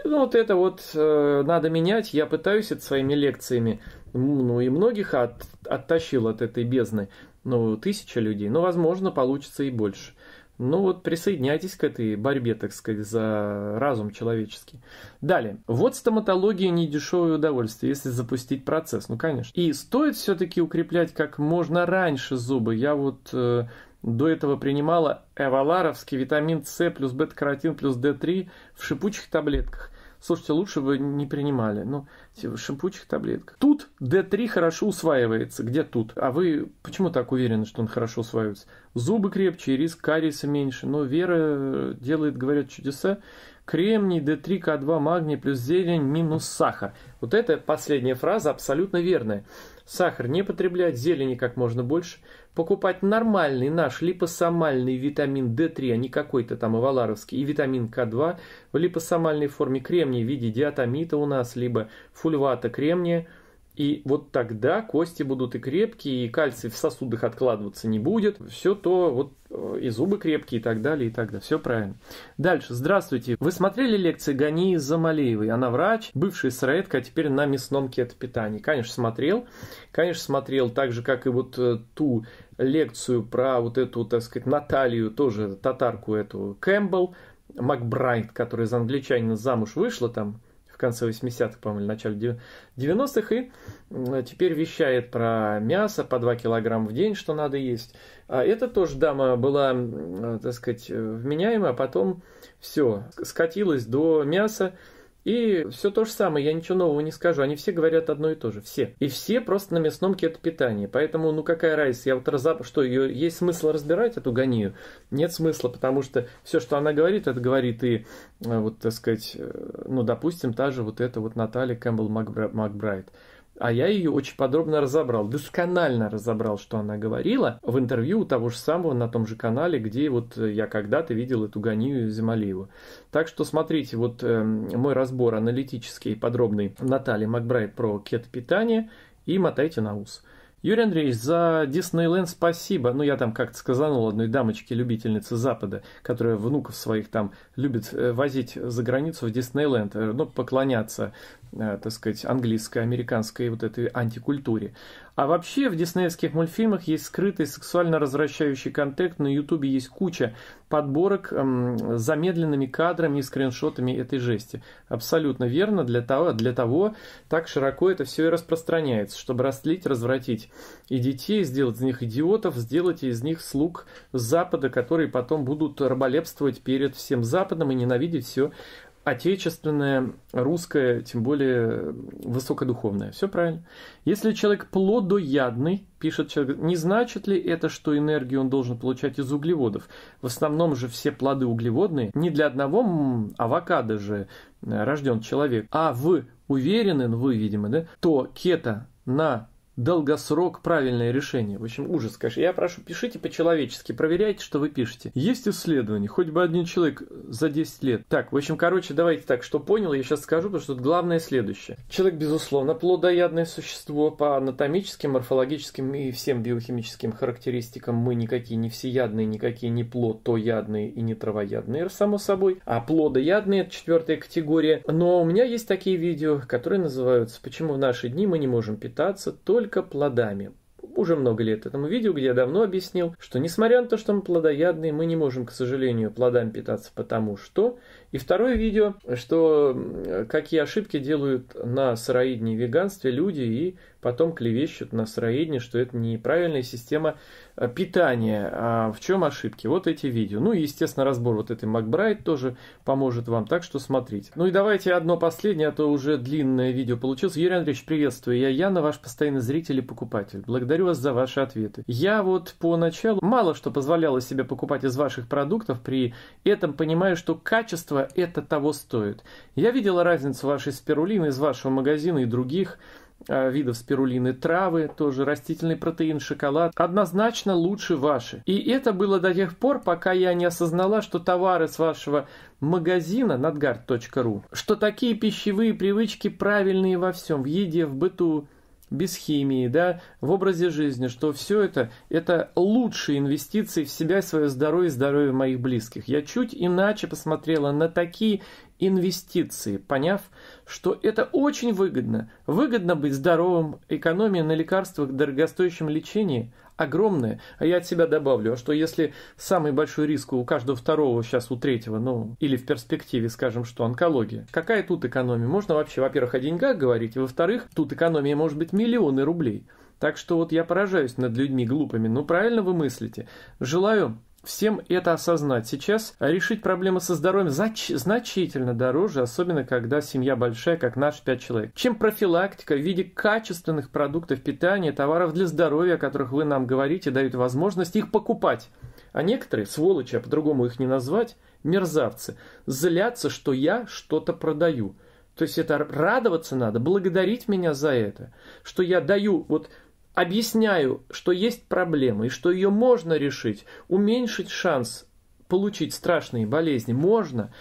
ну, вот это вот э, надо менять. Я пытаюсь это своими лекциями. Ну, и многих от, оттащил от этой бездны. Ну, тысяча людей. но ну, возможно, получится и больше. Ну вот присоединяйтесь к этой борьбе, так сказать, за разум человеческий. Далее. Вот стоматология не дешевое удовольствие, если запустить процесс. Ну, конечно. И стоит все-таки укреплять как можно раньше зубы. Я вот э, до этого принимала эваларовский витамин С плюс бета-каротин плюс D3 в шипучих таблетках. Слушайте, лучше бы не принимали. Ну, типа, в шипучих таблетках. Тут D3 хорошо усваивается. Где тут? А вы почему так уверены, что он хорошо усваивается? Зубы крепче, риск кариеса меньше. Но Вера делает, говорят, чудеса. Кремний, D3, К2, магний плюс зелень минус сахар. Вот эта последняя фраза абсолютно верная. Сахар не потреблять, зелени как можно больше – покупать нормальный наш липосомальный витамин D3, а не какой-то там аваларовский, и витамин К2 в липосомальной форме кремния в виде диатомита у нас, либо фульвата кремния – и вот тогда кости будут и крепкие, и кальций в сосудах откладываться не будет. Все то, вот э, и зубы крепкие, и так далее, и так далее. Все правильно. Дальше. Здравствуйте. Вы смотрели лекции Гании Замалеевой? Она врач, бывшая сыроедка, а теперь на мясном кетопитании. Конечно, смотрел. Конечно, смотрел так же, как и вот э, ту лекцию про вот эту, так сказать, Наталью, тоже татарку эту, Кэмпбелл, Макбрайт, которая из англичанина замуж вышла там, конце 80-х, по-моему, начале 90-х, и теперь вещает про мясо по 2 килограмма в день, что надо есть. А эта тоже дама была, э, так сказать, э, вменяема, а потом все, скатилась до мяса, и все то же самое, я ничего нового не скажу. Они все говорят одно и то же, все. И все просто на мясном кетопитании. Поэтому, ну какая разница, я вот разоб... что, ее есть смысл разбирать, эту гонию? Нет смысла, потому что все, что она говорит, это говорит и, э, вот, так сказать, э, ну, допустим, та же вот эта вот Наталья Кэмпбелл Макбрайт. А я ее очень подробно разобрал, досконально разобрал, что она говорила в интервью у того же самого на том же канале, где вот э, я когда-то видел эту Ганию Земалиеву. Так что смотрите, вот э, мой разбор аналитический и подробный Натальи Макбрайт про кетопитание и мотайте на ус. Юрий Андреевич, за Диснейленд спасибо. Ну, я там как-то сказанул одной дамочке, любительнице Запада, которая внуков своих там любит э, возить за границу в Диснейленд, э, ну, поклоняться, э, так сказать, английской, американской вот этой антикультуре. А вообще в диснеевских мультфильмах есть скрытый сексуально развращающий контент, на ютубе есть куча подборок эм, с замедленными кадрами и скриншотами этой жести. Абсолютно верно, для того, для того так широко это все и распространяется, чтобы растлить, развратить и детей, сделать из них идиотов, сделать из них слуг Запада, которые потом будут раболепствовать перед всем Западом и ненавидеть все отечественное, русское, тем более высокодуховное. Все правильно. Если человек плодоядный, пишет человек, не значит ли это, что энергию он должен получать из углеводов? В основном же все плоды углеводные. Не для одного авокадо же э, рожден человек, а вы уверены, ну вы, видимо, да, то кето на долгосрок правильное решение. В общем, ужас, конечно. Я прошу, пишите по-человечески, проверяйте, что вы пишете. Есть исследования, хоть бы один человек э, за 10 лет. Так, в общем, короче, давайте так, что понял, я сейчас скажу, потому что тут главное следующее. Человек, безусловно, плодоядное существо по анатомическим, морфологическим и всем биохимическим характеристикам. Мы никакие не всеядные, никакие не плодоядные и не травоядные, само собой. А плодоядные – это четвертая категория. Но у меня есть такие видео, которые называются «Почему в наши дни мы не можем питаться только только плодами. Уже много лет этому видео, где я давно объяснил, что несмотря на то, что мы плодоядные, мы не можем, к сожалению, плодами питаться потому что. И второе видео, что какие ошибки делают на сыроедении веганстве люди и потом клевещут на сыроедение, что это неправильная система Э, питание. А в чем ошибки? Вот эти видео. Ну и, естественно, разбор вот этой Макбрайт тоже поможет вам, так что смотрите. Ну и давайте одно последнее, а то уже длинное видео получилось. Юрий Андреевич, приветствую. Я Яна, ваш постоянный зритель и покупатель. Благодарю вас за ваши ответы. Я вот поначалу мало что позволяла себе покупать из ваших продуктов, при этом понимаю, что качество это того стоит. Я видела разницу вашей спирулины из вашего магазина и других, Э, видов спирулины травы, тоже растительный протеин, шоколад, однозначно лучше ваши. И это было до тех пор, пока я не осознала, что товары с вашего магазина надгард.ру, что такие пищевые привычки правильные во всем, в еде, в быту, без химии, да, в образе жизни, что все это, это лучшие инвестиции в себя, свое здоровье и здоровье моих близких. Я чуть иначе посмотрела на такие инвестиции, поняв, что это очень выгодно. Выгодно быть здоровым, экономия на лекарствах, дорогостоящем лечении огромная. А я от себя добавлю, а что если самый большой риск у каждого второго, сейчас у третьего, ну, или в перспективе, скажем, что онкология, какая тут экономия? Можно вообще, во-первых, о деньгах говорить, и а во-вторых, тут экономия может быть миллионы рублей. Так что вот я поражаюсь над людьми глупыми. Ну, правильно вы мыслите. Желаю Всем это осознать сейчас, решить проблемы со здоровьем зач- значительно дороже, особенно когда семья большая, как наш 5 человек. Чем профилактика в виде качественных продуктов питания, товаров для здоровья, о которых вы нам говорите, дают возможность их покупать. А некоторые, сволочи, а по-другому их не назвать, мерзавцы, злятся, что я что-то продаю. То есть это радоваться надо, благодарить меня за это, что я даю вот объясняю, что есть проблема и что ее можно решить, уменьшить шанс получить страшные болезни можно,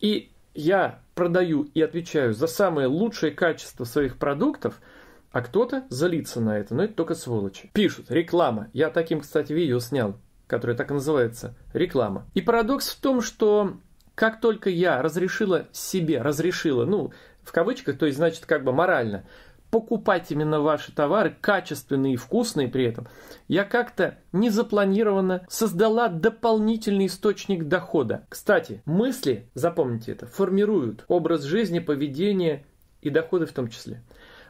и я продаю и отвечаю за самые лучшие качества своих продуктов, а кто-то залится на это, но это только сволочи. Пишут, реклама. Я таким, кстати, видео снял, которое так и называется, реклама. И парадокс в том, что как только я разрешила себе, разрешила, ну, в кавычках, то есть, значит, как бы морально, покупать именно ваши товары, качественные и вкусные при этом, я как-то незапланированно создала дополнительный источник дохода. Кстати, мысли, запомните это, формируют образ жизни, поведение и доходы в том числе.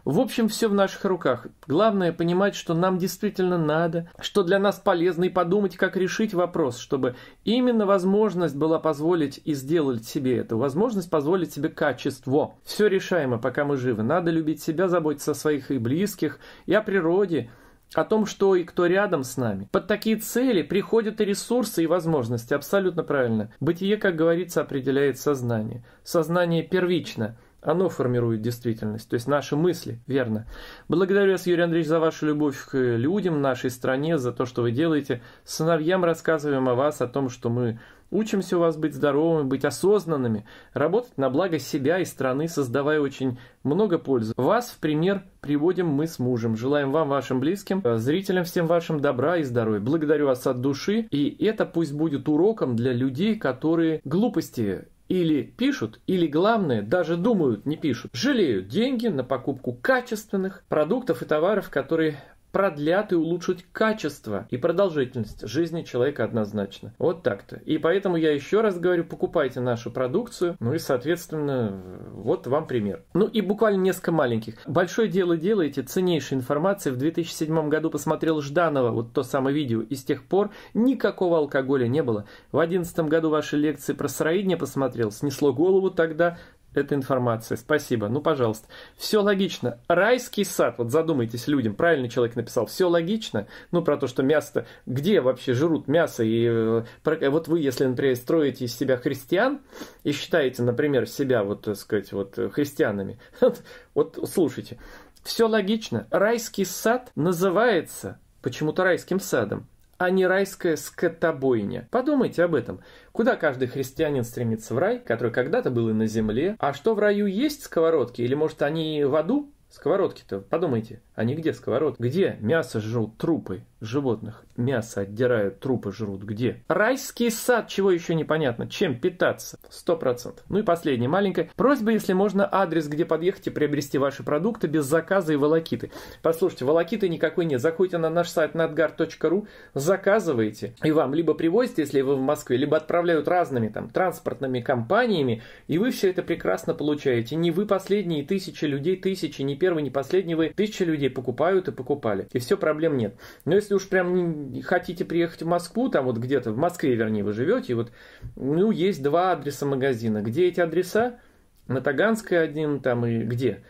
В общем, все в наших руках. Главное понимать, что нам действительно надо, что для нас полезно, и подумать, как решить вопрос, чтобы именно возможность была позволить и сделать себе эту возможность, позволить себе качество. Все решаемо, пока мы живы. Надо любить себя, заботиться о своих и близких, и о природе, о том, что и кто рядом с нами. Под такие цели приходят и ресурсы, и возможности. Абсолютно правильно. Бытие, как говорится, определяет сознание. Сознание первично – оно формирует действительность, то есть наши мысли, верно. Благодарю вас, Юрий Андреевич, за вашу любовь к людям, нашей стране, за то, что вы делаете. Сыновьям рассказываем о вас, о том, что мы учимся у вас быть здоровыми, быть осознанными, работать на благо себя и страны, создавая очень много пользы. Вас в пример приводим мы с мужем. Желаем вам, вашим близким, зрителям всем вашим добра и здоровья. Благодарю вас от души, и это пусть будет уроком для людей, которые глупости или пишут, или главное, даже думают, не пишут. Жалеют деньги на покупку качественных продуктов и товаров, которые продлят и улучшат качество и продолжительность жизни человека однозначно. Вот так-то. И поэтому я еще раз говорю, покупайте нашу продукцию, ну и, соответственно, вот вам пример. Ну и буквально несколько маленьких. Большое дело делаете, ценнейшая информация. В 2007 году посмотрел Жданова, вот то самое видео, и с тех пор никакого алкоголя не было. В 2011 году ваши лекции про сыроедение посмотрел, снесло голову тогда, эта информация. Спасибо. Ну, пожалуйста. Все логично. Райский сад. Вот задумайтесь людям. Правильный человек написал. Все логично. Ну, про то, что мясо... Где вообще жрут мясо? И э, э, вот вы, если, например, строите из себя христиан и считаете, например, себя, вот, так сказать, вот э, христианами. (laughs) Вот слушайте. Все логично. Райский сад называется почему-то райским садом а не райская скотобойня. Подумайте об этом. Куда каждый христианин стремится в рай, который когда-то был и на земле? А что в раю есть сковородки? Или может они в аду? Сковородки-то, подумайте. Они а где сковород? Где мясо жрут трупы животных? Мясо отдирают, трупы жрут где? Райский сад, чего еще непонятно. Чем питаться? Сто процентов. Ну и последнее, маленькое. Просьба, если можно, адрес, где подъехать и приобрести ваши продукты без заказа и волокиты. Послушайте, волокиты никакой нет. Заходите на наш сайт надгар.ру, заказываете, и вам либо привозят, если вы в Москве, либо отправляют разными там транспортными компаниями, и вы все это прекрасно получаете. Не вы последние тысячи людей, тысячи, не первый, не последний вы, тысячи людей людей покупают и покупали. И все, проблем нет. Но если уж прям не хотите приехать в Москву, там вот где-то, в Москве, вернее, вы живете, вот, ну, есть два адреса магазина. Где эти адреса? На Таганской один там и где?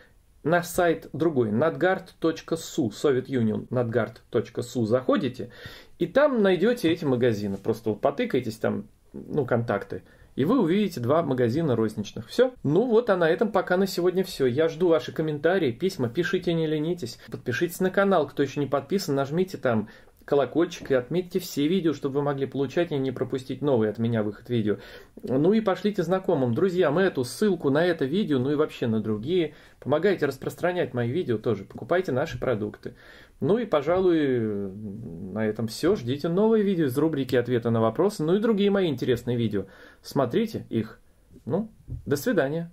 Наш сайт другой, nadgard.su, Совет Юнион, nadgard.su, заходите, и там найдете эти магазины. Просто вот потыкайтесь там, ну, контакты и вы увидите два магазина розничных. Все? Ну вот, а на этом пока на сегодня все. Я жду ваши комментарии, письма, пишите, не ленитесь. Подпишитесь на канал, кто еще не подписан, нажмите там колокольчик и отметьте все видео, чтобы вы могли получать и не пропустить новые от меня выход видео. Ну и пошлите знакомым, друзьям эту ссылку на это видео, ну и вообще на другие. Помогайте распространять мои видео тоже, покупайте наши продукты. Ну и, пожалуй, на этом все. Ждите новые видео из рубрики «Ответы на вопросы», ну и другие мои интересные видео. Смотрите их. Ну, до свидания.